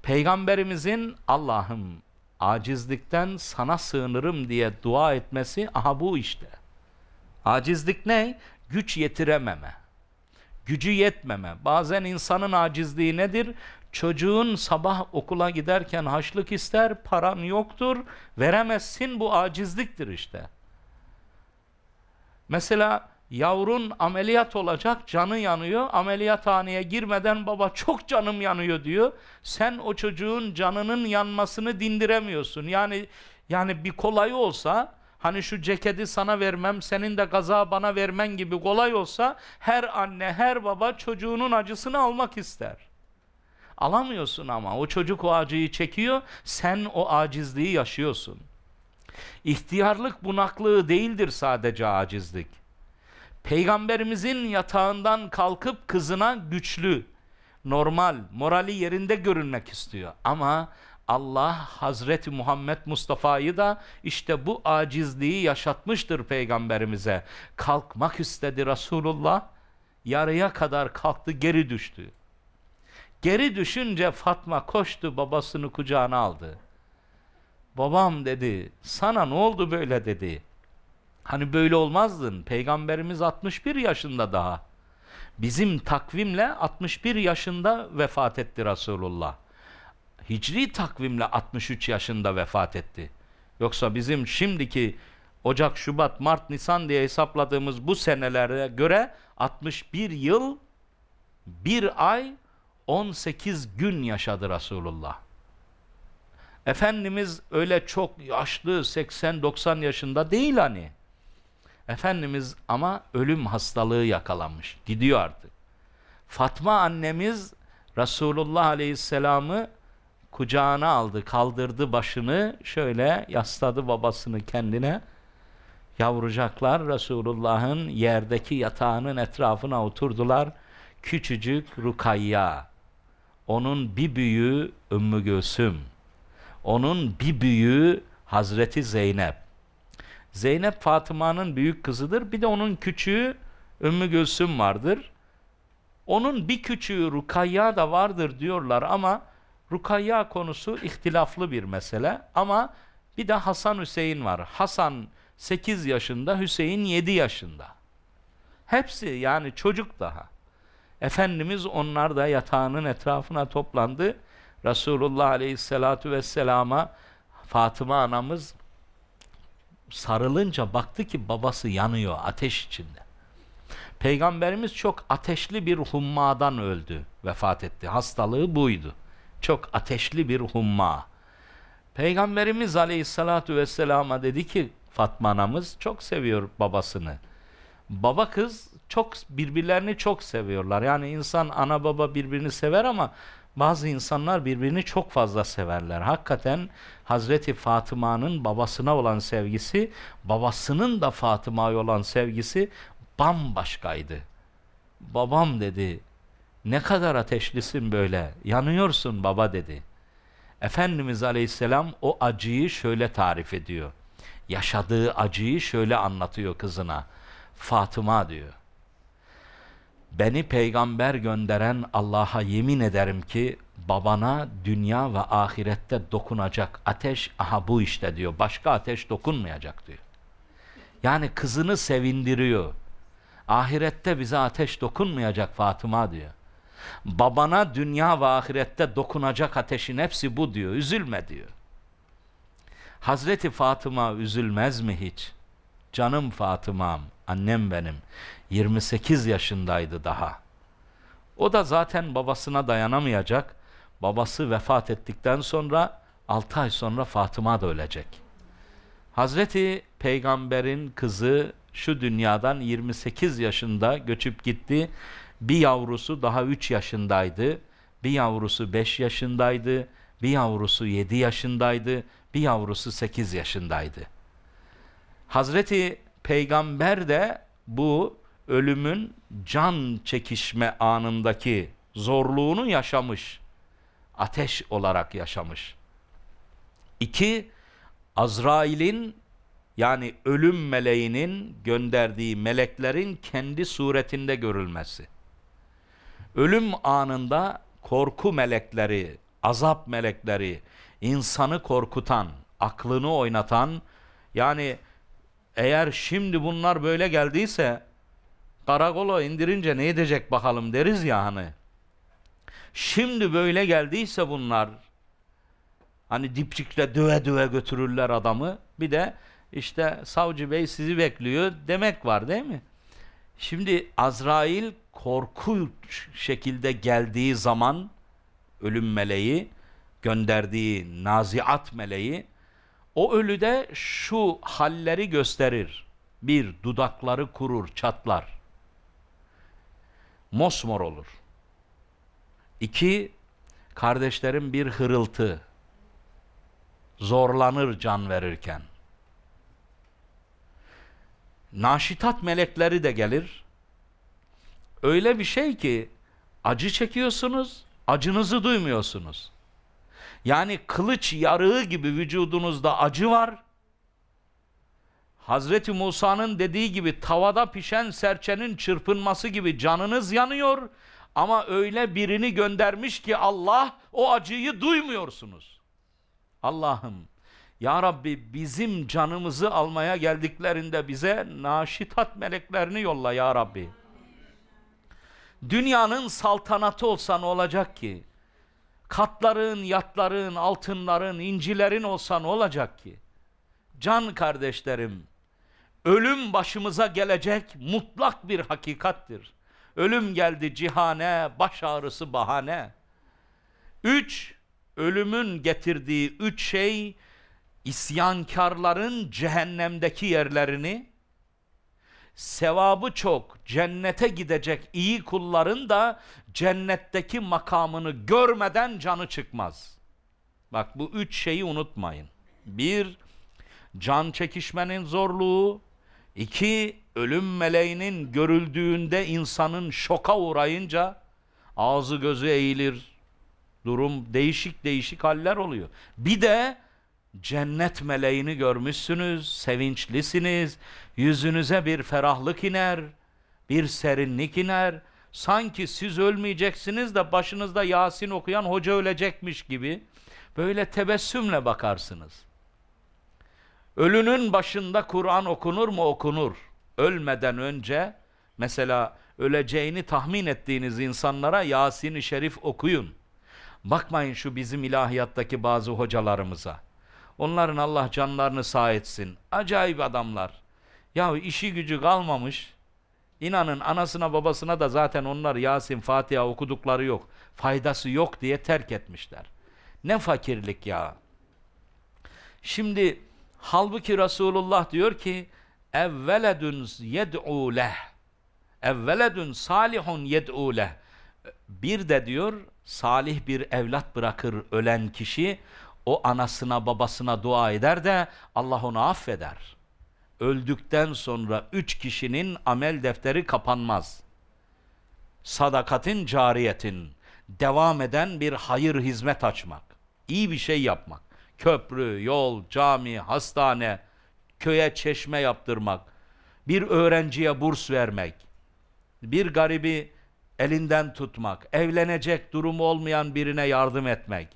Peygamberimizin Allah'ım acizlikten sana sığınırım diye dua etmesi aha bu işte. Acizlik ne? Güç yetirememe. Gücü yetmeme. Bazen insanın acizliği nedir? Çocuğun sabah okula giderken haçlık ister, paran yoktur, veremezsin bu acizliktir işte. Mesela Yavrun ameliyat olacak, canı yanıyor. Ameliyathaneye girmeden baba çok canım yanıyor diyor. Sen o çocuğun canının yanmasını dindiremiyorsun. Yani yani bir kolay olsa hani şu ceketi sana vermem, senin de gaza bana vermen gibi kolay olsa her anne, her baba çocuğunun acısını almak ister. Alamıyorsun ama o çocuk o acıyı çekiyor, sen o acizliği yaşıyorsun. İhtiyarlık bunaklığı değildir sadece acizlik. Peygamberimizin yatağından kalkıp kızına güçlü, normal, morali yerinde görünmek istiyor. Ama Allah Hazreti Muhammed Mustafa'yı da işte bu acizliği yaşatmıştır peygamberimize. Kalkmak istedi Resulullah. Yarıya kadar kalktı geri düştü. Geri düşünce Fatma koştu babasını kucağına aldı. Babam dedi sana ne oldu böyle dedi. Hani böyle olmazdın. Peygamberimiz 61 yaşında daha. Bizim takvimle 61 yaşında vefat etti Resulullah. Hicri takvimle 63 yaşında vefat etti. Yoksa bizim şimdiki Ocak, Şubat, Mart, Nisan diye hesapladığımız bu senelere göre 61 yıl, 1 ay, 18 gün yaşadı Resulullah. Efendimiz öyle çok yaşlı 80-90 yaşında değil hani. Efendimiz ama ölüm hastalığı yakalanmış. Gidiyor artık. Fatma annemiz Resulullah Aleyhisselam'ı kucağına aldı, kaldırdı başını, şöyle yasladı babasını kendine. Yavrucaklar Resulullah'ın yerdeki yatağının etrafına oturdular. Küçücük Rukayya, onun bir büyüğü Ümmü Gülsüm, onun bir büyüğü Hazreti Zeynep, Zeynep Fatıma'nın büyük kızıdır. Bir de onun küçüğü Ümmü Gülsüm vardır. Onun bir küçüğü Rukayya da vardır diyorlar ama Rukayya konusu ihtilaflı bir mesele. Ama bir de Hasan Hüseyin var. Hasan 8 yaşında, Hüseyin 7 yaşında. Hepsi yani çocuk daha. Efendimiz onlar da yatağının etrafına toplandı. Resulullah Aleyhisselatü Vesselam'a Fatıma anamız sarılınca baktı ki babası yanıyor ateş içinde. Peygamberimiz çok ateşli bir hummadan öldü, vefat etti. Hastalığı buydu. Çok ateşli bir humma. Peygamberimiz aleyhissalatu vesselama dedi ki Fatma anamız çok seviyor babasını. Baba kız çok birbirlerini çok seviyorlar. Yani insan ana baba birbirini sever ama bazı insanlar birbirini çok fazla severler. Hakikaten Hazreti Fatıma'nın babasına olan sevgisi, babasının da Fatıma'ya olan sevgisi bambaşkaydı. Babam dedi, ne kadar ateşlisin böyle, yanıyorsun baba dedi. Efendimiz Aleyhisselam o acıyı şöyle tarif ediyor. Yaşadığı acıyı şöyle anlatıyor kızına. Fatıma diyor. Beni peygamber gönderen Allah'a yemin ederim ki babana dünya ve ahirette dokunacak ateş aha bu işte diyor. Başka ateş dokunmayacak diyor. Yani kızını sevindiriyor. Ahirette bize ateş dokunmayacak Fatıma diyor. Babana dünya ve ahirette dokunacak ateşin hepsi bu diyor. Üzülme diyor. Hazreti Fatıma üzülmez mi hiç? Canım Fatımam, annem benim. 28 yaşındaydı daha. O da zaten babasına dayanamayacak. Babası vefat ettikten sonra 6 ay sonra Fatıma da ölecek. Hazreti Peygamber'in kızı şu dünyadan 28 yaşında göçüp gitti. Bir yavrusu daha 3 yaşındaydı. Bir yavrusu 5 yaşındaydı. Bir yavrusu 7 yaşındaydı. Bir yavrusu 8 yaşındaydı. Hazreti Peygamber de bu ölümün can çekişme anındaki zorluğunu yaşamış. Ateş olarak yaşamış. İki, Azrail'in yani ölüm meleğinin gönderdiği meleklerin kendi suretinde görülmesi. Ölüm anında korku melekleri, azap melekleri, insanı korkutan, aklını oynatan, yani eğer şimdi bunlar böyle geldiyse karakola indirince ne edecek bakalım deriz ya hani. Şimdi böyle geldiyse bunlar hani dipçikle döve döve götürürler adamı. Bir de işte savcı bey sizi bekliyor demek var değil mi? Şimdi Azrail korku şekilde geldiği zaman ölüm meleği gönderdiği naziat meleği o ölüde şu halleri gösterir. Bir, dudakları kurur, çatlar mosmor olur. İki, kardeşlerin bir hırıltı, zorlanır can verirken. Naşitat melekleri de gelir. Öyle bir şey ki acı çekiyorsunuz, acınızı duymuyorsunuz. Yani kılıç yarığı gibi vücudunuzda acı var Hazreti Musa'nın dediği gibi tavada pişen serçenin çırpınması gibi canınız yanıyor ama öyle birini göndermiş ki Allah o acıyı duymuyorsunuz. Allah'ım ya Rabbi bizim canımızı almaya geldiklerinde bize naşitat meleklerini yolla ya Rabbi. Dünyanın saltanatı olsan olacak ki katların, yatların, altınların, incilerin olsan olacak ki can kardeşlerim Ölüm başımıza gelecek mutlak bir hakikattir. Ölüm geldi cihane, baş ağrısı bahane. Üç, ölümün getirdiği üç şey, isyankarların cehennemdeki yerlerini, sevabı çok cennete gidecek iyi kulların da cennetteki makamını görmeden canı çıkmaz. Bak bu üç şeyi unutmayın. Bir, can çekişmenin zorluğu, İki, ölüm meleğinin görüldüğünde insanın şoka uğrayınca ağzı gözü eğilir. Durum değişik değişik haller oluyor. Bir de cennet meleğini görmüşsünüz, sevinçlisiniz, yüzünüze bir ferahlık iner, bir serinlik iner. Sanki siz ölmeyeceksiniz de başınızda Yasin okuyan hoca ölecekmiş gibi böyle tebessümle bakarsınız. Ölünün başında Kur'an okunur mu? Okunur. Ölmeden önce mesela öleceğini tahmin ettiğiniz insanlara Yasin-i Şerif okuyun. Bakmayın şu bizim ilahiyattaki bazı hocalarımıza. Onların Allah canlarını sağ etsin. Acayip adamlar. Ya işi gücü kalmamış. İnanın anasına babasına da zaten onlar Yasin, Fatiha okudukları yok. Faydası yok diye terk etmişler. Ne fakirlik ya. Şimdi Halbuki Resulullah diyor ki evveledun yed'u leh evveledun salihun yed'u leh bir de diyor salih bir evlat bırakır ölen kişi o anasına babasına dua eder de Allah onu affeder. Öldükten sonra üç kişinin amel defteri kapanmaz. Sadakatin cariyetin devam eden bir hayır hizmet açmak, iyi bir şey yapmak köprü, yol, cami, hastane, köye çeşme yaptırmak, bir öğrenciye burs vermek, bir garibi elinden tutmak, evlenecek durumu olmayan birine yardım etmek.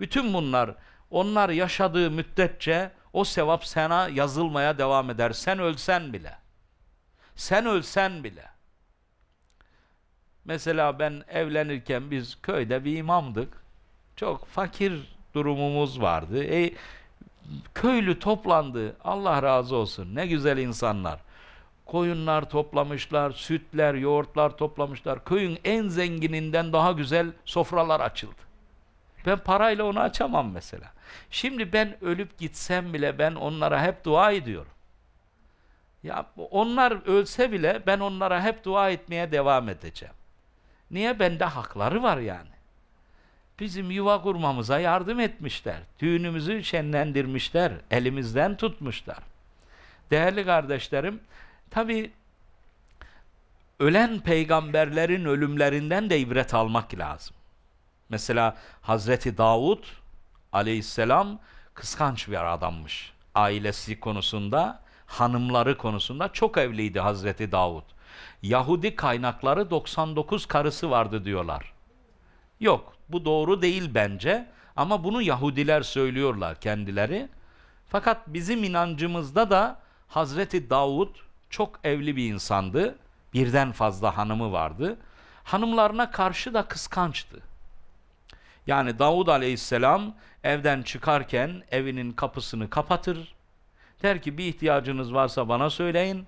Bütün bunlar onlar yaşadığı müddetçe o sevap sana yazılmaya devam eder. Sen ölsen bile. Sen ölsen bile. Mesela ben evlenirken biz köyde bir imamdık. Çok fakir durumumuz vardı. E, köylü toplandı. Allah razı olsun. Ne güzel insanlar. Koyunlar toplamışlar, sütler, yoğurtlar toplamışlar. Köyün en zengininden daha güzel sofralar açıldı. Ben parayla onu açamam mesela. Şimdi ben ölüp gitsem bile ben onlara hep dua ediyorum. Ya onlar ölse bile ben onlara hep dua etmeye devam edeceğim. Niye bende hakları var yani? bizim yuva kurmamıza yardım etmişler. Düğünümüzü şenlendirmişler, elimizden tutmuşlar. Değerli kardeşlerim, tabi ölen peygamberlerin ölümlerinden de ibret almak lazım. Mesela Hazreti Davud aleyhisselam kıskanç bir adammış. Ailesi konusunda, hanımları konusunda çok evliydi Hazreti Davud. Yahudi kaynakları 99 karısı vardı diyorlar. Yok, bu doğru değil bence ama bunu Yahudiler söylüyorlar kendileri. Fakat bizim inancımızda da Hazreti Davud çok evli bir insandı. Birden fazla hanımı vardı. Hanımlarına karşı da kıskançtı. Yani Davud aleyhisselam evden çıkarken evinin kapısını kapatır. Der ki bir ihtiyacınız varsa bana söyleyin.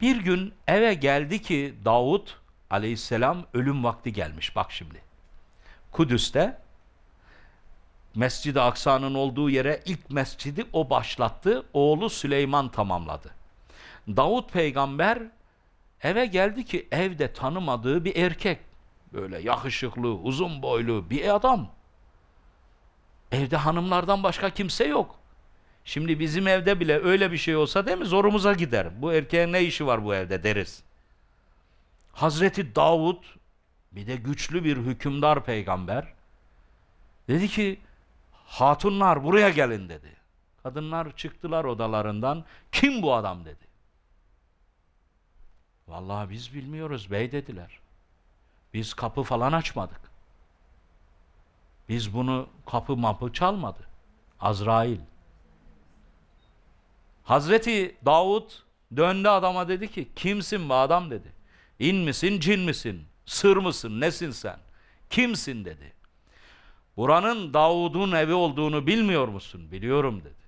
Bir gün eve geldi ki Davud aleyhisselam ölüm vakti gelmiş bak şimdi. Kudüs'te Mescid-i Aksa'nın olduğu yere ilk mescidi o başlattı. Oğlu Süleyman tamamladı. Davut peygamber eve geldi ki evde tanımadığı bir erkek. Böyle yakışıklı, uzun boylu bir adam. Evde hanımlardan başka kimse yok. Şimdi bizim evde bile öyle bir şey olsa değil mi zorumuza gider. Bu erkeğe ne işi var bu evde deriz. Hazreti Davud bir de güçlü bir hükümdar peygamber dedi ki hatunlar buraya gelin dedi. Kadınlar çıktılar odalarından kim bu adam dedi. Vallahi biz bilmiyoruz bey dediler. Biz kapı falan açmadık. Biz bunu kapı mapı çalmadı. Azrail. Hazreti Davud döndü adama dedi ki kimsin bu adam dedi. İn misin cin misin? Sır mısın? Nesin sen? Kimsin dedi. Buranın Davud'un evi olduğunu bilmiyor musun? Biliyorum dedi.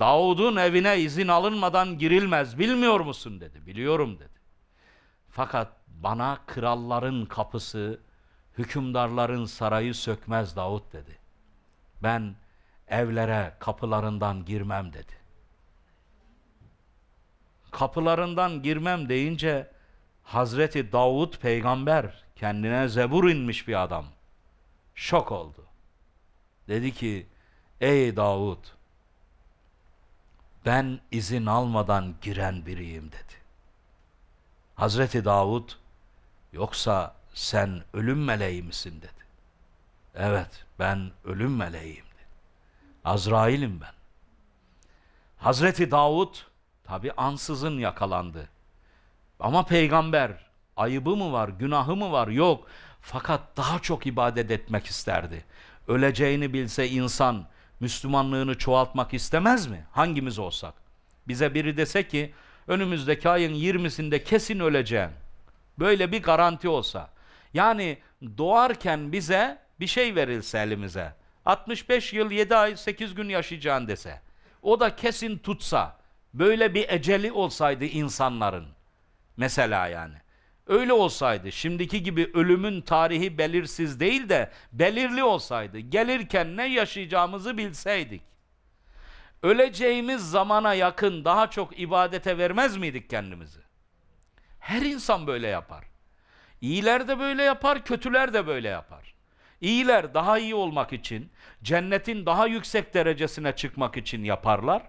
Davud'un evine izin alınmadan girilmez bilmiyor musun dedi. Biliyorum dedi. Fakat bana kralların kapısı, hükümdarların sarayı sökmez Davud dedi. Ben evlere kapılarından girmem dedi. Kapılarından girmem deyince Hazreti Davud peygamber kendine zebur inmiş bir adam. Şok oldu. Dedi ki ey Davud ben izin almadan giren biriyim dedi. Hazreti Davud yoksa sen ölüm meleği misin dedi. Evet ben ölüm meleğiyim dedi. Azrail'im ben. Hazreti Davud tabi ansızın yakalandı. Ama peygamber ayıbı mı var, günahı mı var? Yok. Fakat daha çok ibadet etmek isterdi. Öleceğini bilse insan Müslümanlığını çoğaltmak istemez mi? Hangimiz olsak? Bize biri dese ki önümüzdeki ayın 20'sinde kesin öleceğim. Böyle bir garanti olsa. Yani doğarken bize bir şey verilse elimize. 65 yıl 7 ay 8 gün yaşayacağın dese. O da kesin tutsa. Böyle bir eceli olsaydı insanların. Mesela yani. Öyle olsaydı şimdiki gibi ölümün tarihi belirsiz değil de belirli olsaydı gelirken ne yaşayacağımızı bilseydik. Öleceğimiz zamana yakın daha çok ibadete vermez miydik kendimizi? Her insan böyle yapar. İyiler de böyle yapar, kötüler de böyle yapar. İyiler daha iyi olmak için, cennetin daha yüksek derecesine çıkmak için yaparlar.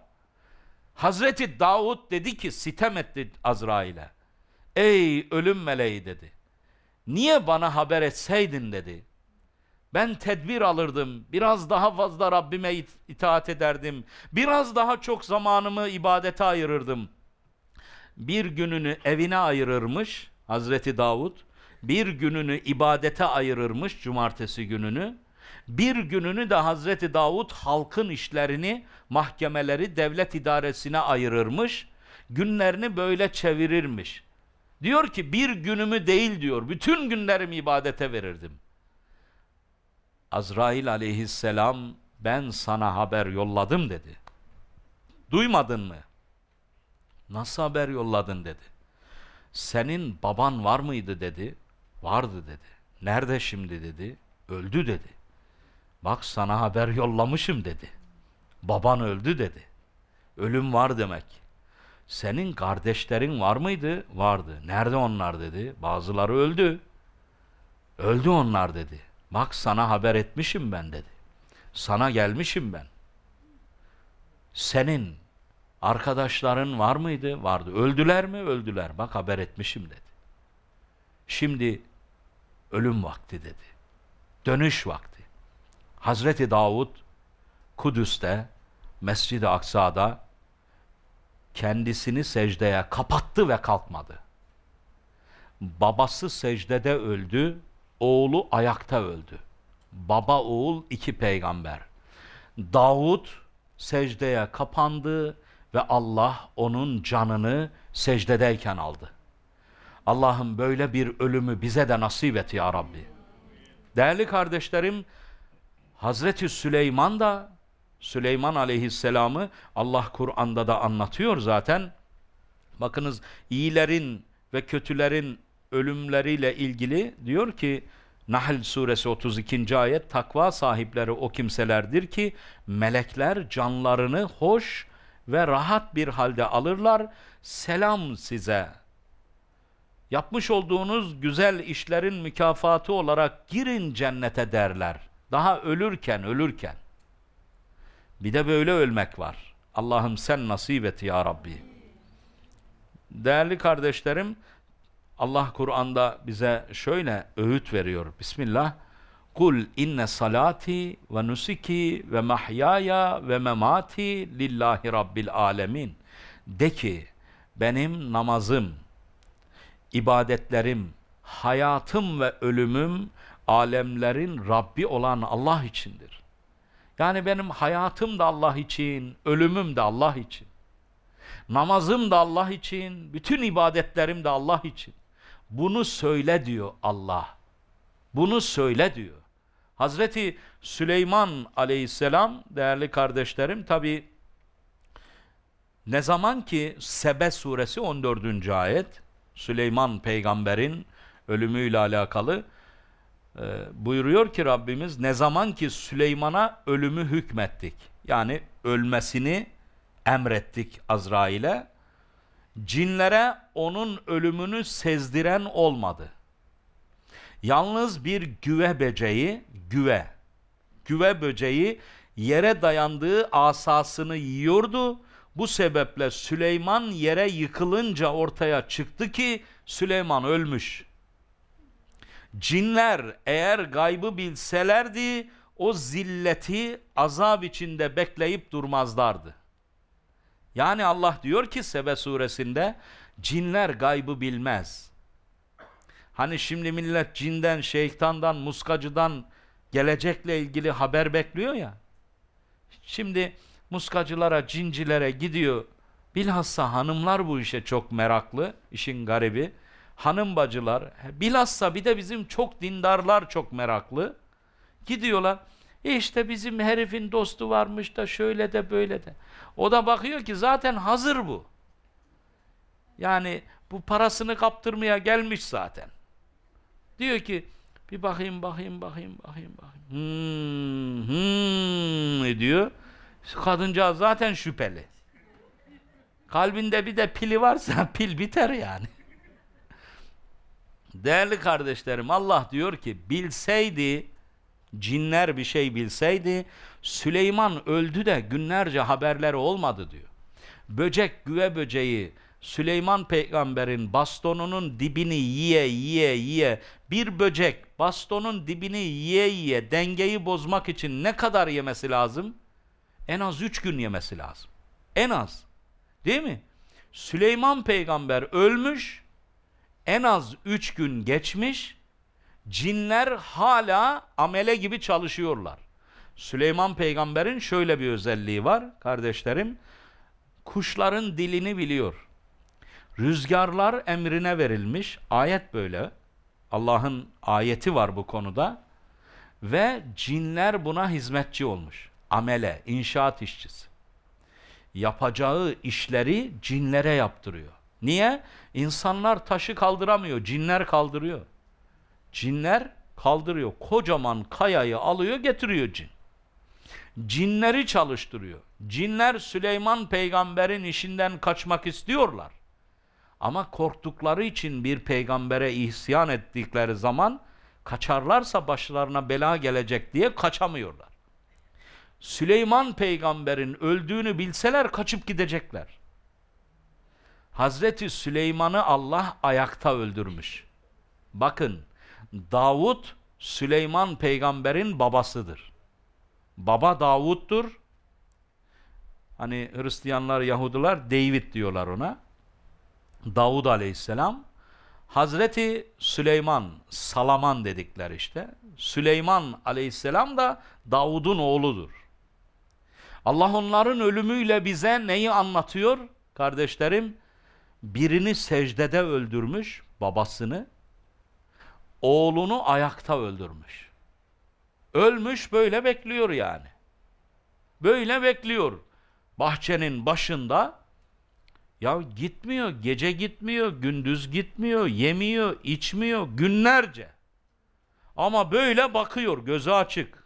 Hazreti Davud dedi ki sitem etti Azrail'e. Ey ölüm meleği dedi. Niye bana haber etseydin dedi. Ben tedbir alırdım. Biraz daha fazla Rabbime it itaat ederdim. Biraz daha çok zamanımı ibadete ayırırdım. Bir gününü evine ayırırmış Hazreti Davud. Bir gününü ibadete ayırırmış cumartesi gününü. Bir gününü de Hazreti Davud halkın işlerini, mahkemeleri devlet idaresine ayırırmış. Günlerini böyle çevirirmiş. Diyor ki bir günümü değil diyor. Bütün günlerimi ibadete verirdim. Azrail aleyhisselam ben sana haber yolladım dedi. Duymadın mı? Nasıl haber yolladın dedi. Senin baban var mıydı dedi. Vardı dedi. Nerede şimdi dedi. Öldü dedi. Bak sana haber yollamışım dedi. Baban öldü dedi. Ölüm var demek senin kardeşlerin var mıydı? Vardı. Nerede onlar dedi. Bazıları öldü. Öldü onlar dedi. Bak sana haber etmişim ben dedi. Sana gelmişim ben. Senin arkadaşların var mıydı? Vardı. Öldüler mi? Öldüler. Bak haber etmişim dedi. Şimdi ölüm vakti dedi. Dönüş vakti. Hazreti Davud Kudüs'te Mescid-i Aksa'da kendisini secdeye kapattı ve kalkmadı. Babası secdede öldü, oğlu ayakta öldü. Baba oğul iki peygamber. Davud secdeye kapandı ve Allah onun canını secdedeyken aldı. Allah'ım böyle bir ölümü bize de nasip et ya Rabbi. Değerli kardeşlerim, Hazreti Süleyman da Süleyman aleyhisselamı Allah Kur'an'da da anlatıyor zaten. Bakınız iyilerin ve kötülerin ölümleriyle ilgili diyor ki Nahl suresi 32. ayet takva sahipleri o kimselerdir ki melekler canlarını hoş ve rahat bir halde alırlar. Selam size. Yapmış olduğunuz güzel işlerin mükafatı olarak girin cennete derler. Daha ölürken ölürken. Bir de böyle ölmek var. Allah'ım sen nasip et ya Rabbi. Değerli kardeşlerim, Allah Kur'an'da bize şöyle öğüt veriyor. Bismillah. Kul inne salati ve nusiki ve mahyaya ve memati lillahi rabbil alemin. De ki benim namazım, ibadetlerim, hayatım ve ölümüm alemlerin Rabbi olan Allah içindir. Yani benim hayatım da Allah için, ölümüm de Allah için. Namazım da Allah için, bütün ibadetlerim de Allah için. Bunu söyle diyor Allah. Bunu söyle diyor. Hazreti Süleyman aleyhisselam değerli kardeşlerim tabi ne zaman ki Sebe suresi 14. ayet Süleyman peygamberin ölümüyle alakalı ee, buyuruyor ki Rabbimiz ne zaman ki Süleyman'a ölümü hükmettik. Yani ölmesini emrettik Azrail'e. Cinlere onun ölümünü sezdiren olmadı. Yalnız bir güve böceği, güve, güve böceği yere dayandığı asasını yiyordu. Bu sebeple Süleyman yere yıkılınca ortaya çıktı ki Süleyman ölmüş. Cinler eğer gaybı bilselerdi o zilleti azap içinde bekleyip durmazlardı. Yani Allah diyor ki Sebe suresinde cinler gaybı bilmez. Hani şimdi millet cinden, şeytandan, muskacıdan gelecekle ilgili haber bekliyor ya. Şimdi muskacılara, cincilere gidiyor. Bilhassa hanımlar bu işe çok meraklı, işin garibi hanım bacılar, bilhassa bir de bizim çok dindarlar çok meraklı. Gidiyorlar. E işte bizim herifin dostu varmış da şöyle de böyle de. O da bakıyor ki zaten hazır bu. Yani bu parasını kaptırmaya gelmiş zaten. Diyor ki bir bakayım bakayım bakayım bakayım bakayım. Hmm, hmm diyor. Kadınca zaten şüpheli. Kalbinde bir de pili varsa pil biter yani. Değerli kardeşlerim Allah diyor ki bilseydi cinler bir şey bilseydi Süleyman öldü de günlerce haberleri olmadı diyor. Böcek güve böceği Süleyman peygamberin bastonunun dibini yiye yiye yiye bir böcek bastonun dibini yiye yiye dengeyi bozmak için ne kadar yemesi lazım? En az üç gün yemesi lazım. En az. Değil mi? Süleyman peygamber ölmüş en az 3 gün geçmiş cinler hala amele gibi çalışıyorlar. Süleyman peygamberin şöyle bir özelliği var kardeşlerim. Kuşların dilini biliyor. Rüzgarlar emrine verilmiş. Ayet böyle. Allah'ın ayeti var bu konuda. Ve cinler buna hizmetçi olmuş. Amele, inşaat işçisi. Yapacağı işleri cinlere yaptırıyor. Niye? İnsanlar taşı kaldıramıyor, cinler kaldırıyor. Cinler kaldırıyor. Kocaman kayayı alıyor, getiriyor cin. Cinleri çalıştırıyor. Cinler Süleyman peygamberin işinden kaçmak istiyorlar. Ama korktukları için bir peygambere ihsyan ettikleri zaman kaçarlarsa başlarına bela gelecek diye kaçamıyorlar. Süleyman peygamberin öldüğünü bilseler kaçıp gidecekler. Hazreti Süleyman'ı Allah ayakta öldürmüş. Bakın Davut Süleyman peygamberin babasıdır. Baba Davut'tur. Hani Hristiyanlar, Yahudiler David diyorlar ona. Davud aleyhisselam. Hazreti Süleyman, Salaman dedikler işte. Süleyman aleyhisselam da Davud'un oğludur. Allah onların ölümüyle bize neyi anlatıyor? Kardeşlerim, birini secdede öldürmüş, babasını, oğlunu ayakta öldürmüş. Ölmüş böyle bekliyor yani. Böyle bekliyor. Bahçenin başında ya gitmiyor, gece gitmiyor, gündüz gitmiyor, yemiyor, içmiyor günlerce. Ama böyle bakıyor, gözü açık.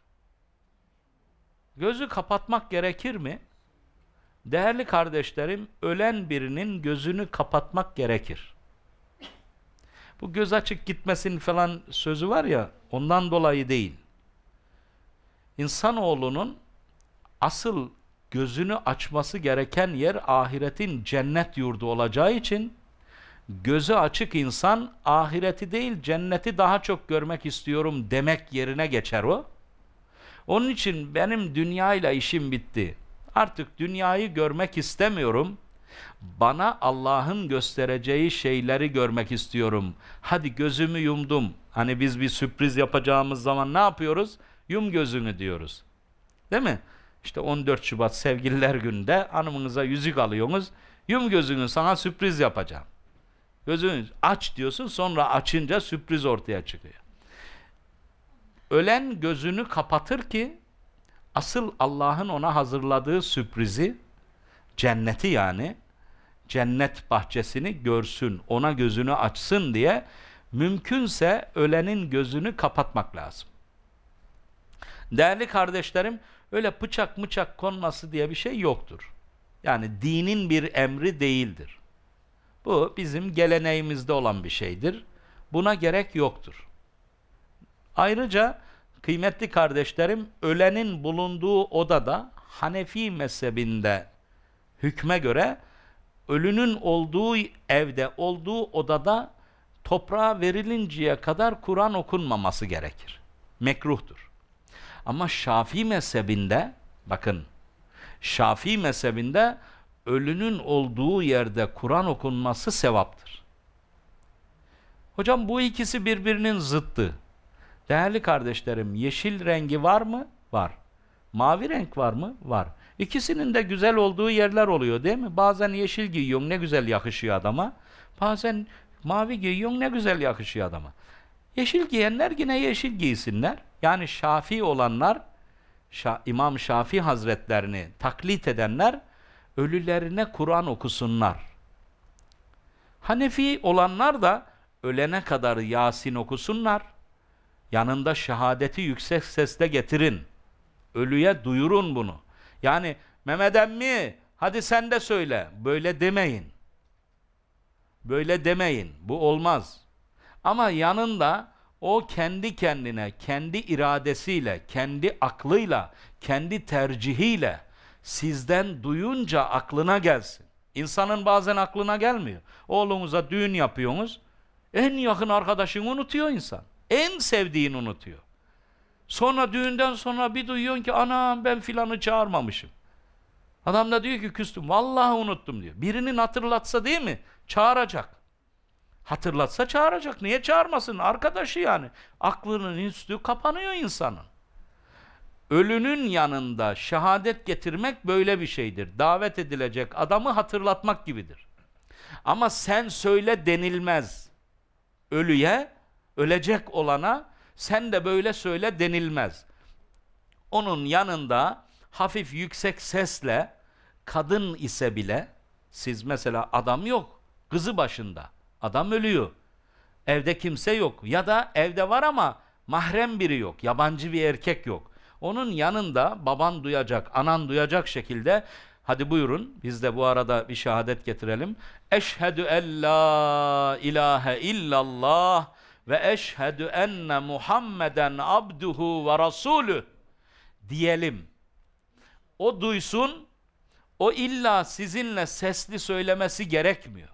Gözü kapatmak gerekir mi? Değerli kardeşlerim, ölen birinin gözünü kapatmak gerekir. Bu göz açık gitmesin falan sözü var ya, ondan dolayı değil. İnsanoğlunun asıl gözünü açması gereken yer ahiretin cennet yurdu olacağı için gözü açık insan ahireti değil cenneti daha çok görmek istiyorum demek yerine geçer o. Onun için benim dünyayla işim bitti. Artık dünyayı görmek istemiyorum. Bana Allah'ın göstereceği şeyleri görmek istiyorum. Hadi gözümü yumdum. Hani biz bir sürpriz yapacağımız zaman ne yapıyoruz? Yum gözünü diyoruz. Değil mi? İşte 14 Şubat sevgililer günde hanımınıza yüzük alıyorsunuz. Yum gözünü sana sürpriz yapacağım. Gözünü aç diyorsun sonra açınca sürpriz ortaya çıkıyor. Ölen gözünü kapatır ki asıl Allah'ın ona hazırladığı sürprizi cenneti yani cennet bahçesini görsün, ona gözünü açsın diye mümkünse ölenin gözünü kapatmak lazım. Değerli kardeşlerim, öyle bıçak mıçak konması diye bir şey yoktur. Yani dinin bir emri değildir. Bu bizim geleneğimizde olan bir şeydir. Buna gerek yoktur. Ayrıca Kıymetli kardeşlerim, ölenin bulunduğu odada Hanefi mezhebinde hükme göre ölünün olduğu evde, olduğu odada toprağa verilinceye kadar Kur'an okunmaması gerekir. Mekruhtur. Ama Şafii mezhebinde bakın Şafii mezhebinde ölünün olduğu yerde Kur'an okunması sevaptır. Hocam bu ikisi birbirinin zıttı. Değerli kardeşlerim yeşil rengi var mı? Var. Mavi renk var mı? Var. İkisinin de güzel olduğu yerler oluyor değil mi? Bazen yeşil giyiyorsun ne güzel yakışıyor adama. Bazen mavi giyiyorsun ne güzel yakışıyor adama. Yeşil giyenler yine yeşil giysinler. Yani şafi olanlar, İmam Şafi Hazretlerini taklit edenler ölülerine Kur'an okusunlar. Hanefi olanlar da ölene kadar Yasin okusunlar. Yanında şehadeti yüksek sesle getirin. Ölüye duyurun bunu. Yani Mehmet mi? hadi sen de söyle. Böyle demeyin. Böyle demeyin. Bu olmaz. Ama yanında o kendi kendine, kendi iradesiyle, kendi aklıyla, kendi tercihiyle sizden duyunca aklına gelsin. İnsanın bazen aklına gelmiyor. Oğlunuza düğün yapıyorsunuz. En yakın arkadaşını unutuyor insan. En sevdiğini unutuyor. Sonra düğünden sonra bir duyuyorsun ki anam ben filanı çağırmamışım. Adam da diyor ki küstüm. Vallahi unuttum diyor. Birinin hatırlatsa değil mi? Çağıracak. Hatırlatsa çağıracak. Niye çağırmasın? Arkadaşı yani. Aklının üstü kapanıyor insanın. Ölünün yanında şehadet getirmek böyle bir şeydir. Davet edilecek adamı hatırlatmak gibidir. Ama sen söyle denilmez. Ölüye ölecek olana sen de böyle söyle denilmez. Onun yanında hafif yüksek sesle kadın ise bile siz mesela adam yok, kızı başında. Adam ölüyor. Evde kimse yok ya da evde var ama mahrem biri yok, yabancı bir erkek yok. Onun yanında baban duyacak, anan duyacak şekilde hadi buyurun biz de bu arada bir şehadet getirelim. Eşhedü en la ilahe illallah ve eşhedü enne Muhammeden abduhu ve rasulü diyelim. O duysun, o illa sizinle sesli söylemesi gerekmiyor.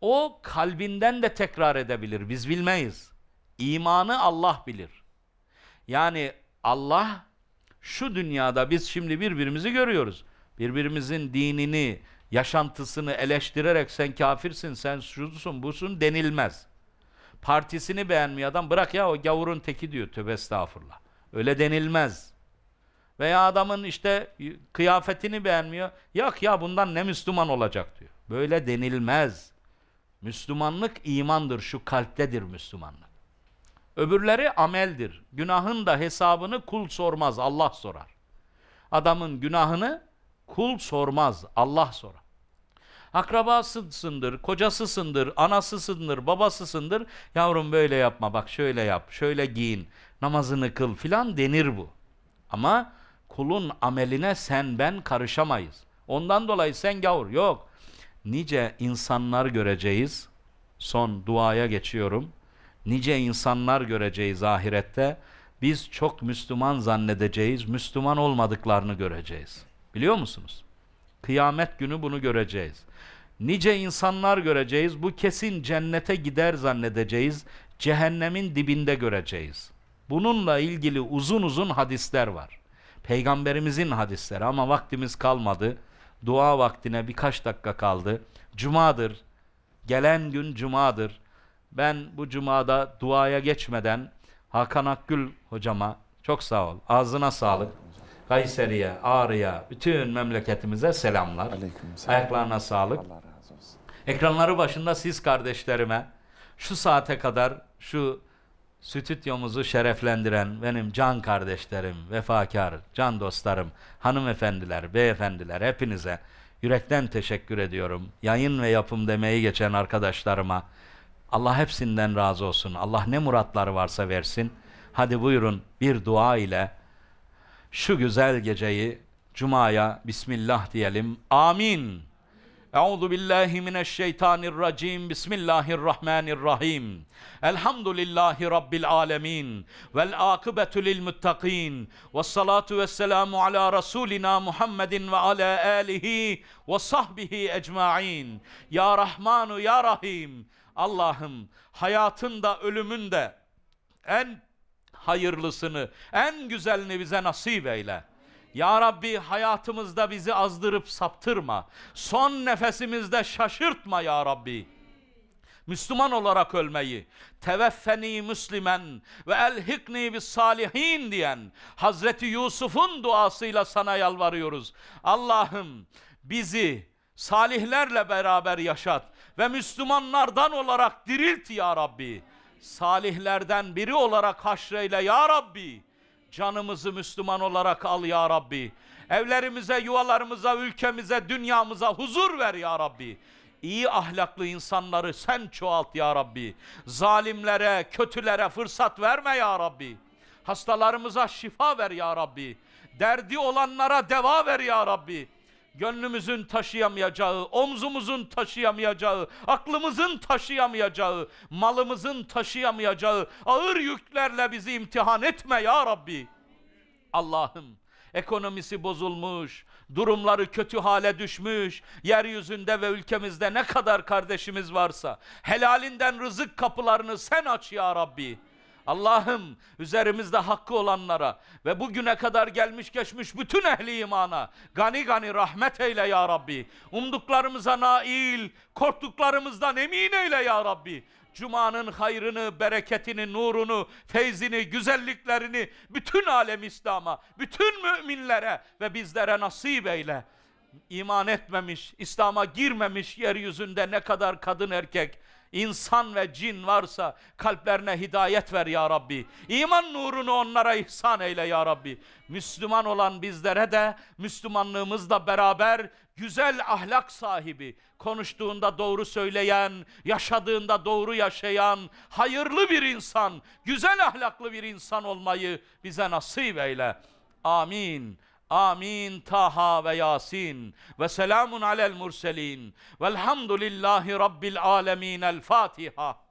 O kalbinden de tekrar edebilir, biz bilmeyiz. İmanı Allah bilir. Yani Allah şu dünyada biz şimdi birbirimizi görüyoruz. Birbirimizin dinini, yaşantısını eleştirerek sen kafirsin, sen şusun, busun denilmez. Partisini beğenmiyor adam bırak ya o gavurun teki diyor tövbe estağfurullah. Öyle denilmez. Veya adamın işte kıyafetini beğenmiyor. Yok ya bundan ne Müslüman olacak diyor. Böyle denilmez. Müslümanlık imandır, şu kalptedir Müslümanlık. Öbürleri ameldir. Günahın da hesabını kul sormaz, Allah sorar. Adamın günahını kul sormaz, Allah sorar akrabasısındır, kocasısındır, anasısındır, babasısındır. Yavrum böyle yapma bak şöyle yap, şöyle giyin, namazını kıl filan denir bu. Ama kulun ameline sen ben karışamayız. Ondan dolayı sen gavur yok. Nice insanlar göreceğiz. Son duaya geçiyorum. Nice insanlar göreceğiz ahirette. Biz çok Müslüman zannedeceğiz. Müslüman olmadıklarını göreceğiz. Biliyor musunuz? Kıyamet günü bunu göreceğiz. Nice insanlar göreceğiz. Bu kesin cennete gider zannedeceğiz. Cehennemin dibinde göreceğiz. Bununla ilgili uzun uzun hadisler var. Peygamberimizin hadisleri ama vaktimiz kalmadı. Dua vaktine birkaç dakika kaldı. Cumadır. Gelen gün cumadır. Ben bu cumada duaya geçmeden Hakan Akgül hocama çok sağ ol. Ağzına sağlık. Kayseri'ye, Ağrı'ya, bütün memleketimize selamlar. Aleyküm selam. Ayaklarına sağlık. Ekranları başında siz kardeşlerime şu saate kadar şu stüdyomuzu şereflendiren benim can kardeşlerim, vefakar, can dostlarım, hanımefendiler, beyefendiler hepinize yürekten teşekkür ediyorum. Yayın ve yapım demeyi geçen arkadaşlarıma Allah hepsinden razı olsun. Allah ne muratları varsa versin. Hadi buyurun bir dua ile şu güzel geceyi Cuma'ya Bismillah diyelim. Amin. Euzu billahi mineşşeytanirracim. Bismillahirrahmanirrahim. Elhamdülillahi rabbil alamin. Vel akibetu lil muttakin. Ves salatu vesselamu ala rasulina Muhammedin ve ala alihi ve sahbihi ecmaîn. Ya Rahman, ya Rahim. Allah'ım hayatın da ölümün de en hayırlısını, en güzelini bize nasip eyle. Ya Rabbi hayatımızda bizi azdırıp saptırma. Son nefesimizde şaşırtma ya Rabbi. Müslüman olarak ölmeyi, teveffeni müslimen ve elhikni bis salihin diyen Hazreti Yusuf'un duasıyla sana yalvarıyoruz. Allah'ım bizi salihlerle beraber yaşat ve Müslümanlardan olarak dirilt ya Rabbi. Salihlerden biri olarak haşreyle ya Rabbi. Canımızı Müslüman olarak al ya Rabbi. Evlerimize, yuvalarımıza, ülkemize, dünyamıza huzur ver ya Rabbi. İyi ahlaklı insanları sen çoğalt ya Rabbi. Zalimlere, kötülere fırsat verme ya Rabbi. Hastalarımıza şifa ver ya Rabbi. Derdi olanlara deva ver ya Rabbi gönlümüzün taşıyamayacağı, omzumuzun taşıyamayacağı, aklımızın taşıyamayacağı, malımızın taşıyamayacağı ağır yüklerle bizi imtihan etme ya Rabbi. Allah'ım ekonomisi bozulmuş, durumları kötü hale düşmüş, yeryüzünde ve ülkemizde ne kadar kardeşimiz varsa helalinden rızık kapılarını sen aç ya Rabbi. Allah'ım üzerimizde hakkı olanlara ve bugüne kadar gelmiş geçmiş bütün ehli imana gani gani rahmet eyle ya Rabbi. Umduklarımıza nail, korktuklarımızdan emin eyle ya Rabbi. Cuma'nın hayrını, bereketini, nurunu, feyzini, güzelliklerini bütün alem İslam'a, bütün müminlere ve bizlere nasip eyle. İman etmemiş, İslam'a girmemiş yeryüzünde ne kadar kadın erkek, insan ve cin varsa kalplerine hidayet ver ya Rabbi. İman nurunu onlara ihsan eyle ya Rabbi. Müslüman olan bizlere de Müslümanlığımızla beraber güzel ahlak sahibi, konuştuğunda doğru söyleyen, yaşadığında doğru yaşayan, hayırlı bir insan, güzel ahlaklı bir insan olmayı bize nasip eyle. Amin. Amin Taha ve Yasin ve selamun alel murselin velhamdülillahi rabbil alemin el Fatiha.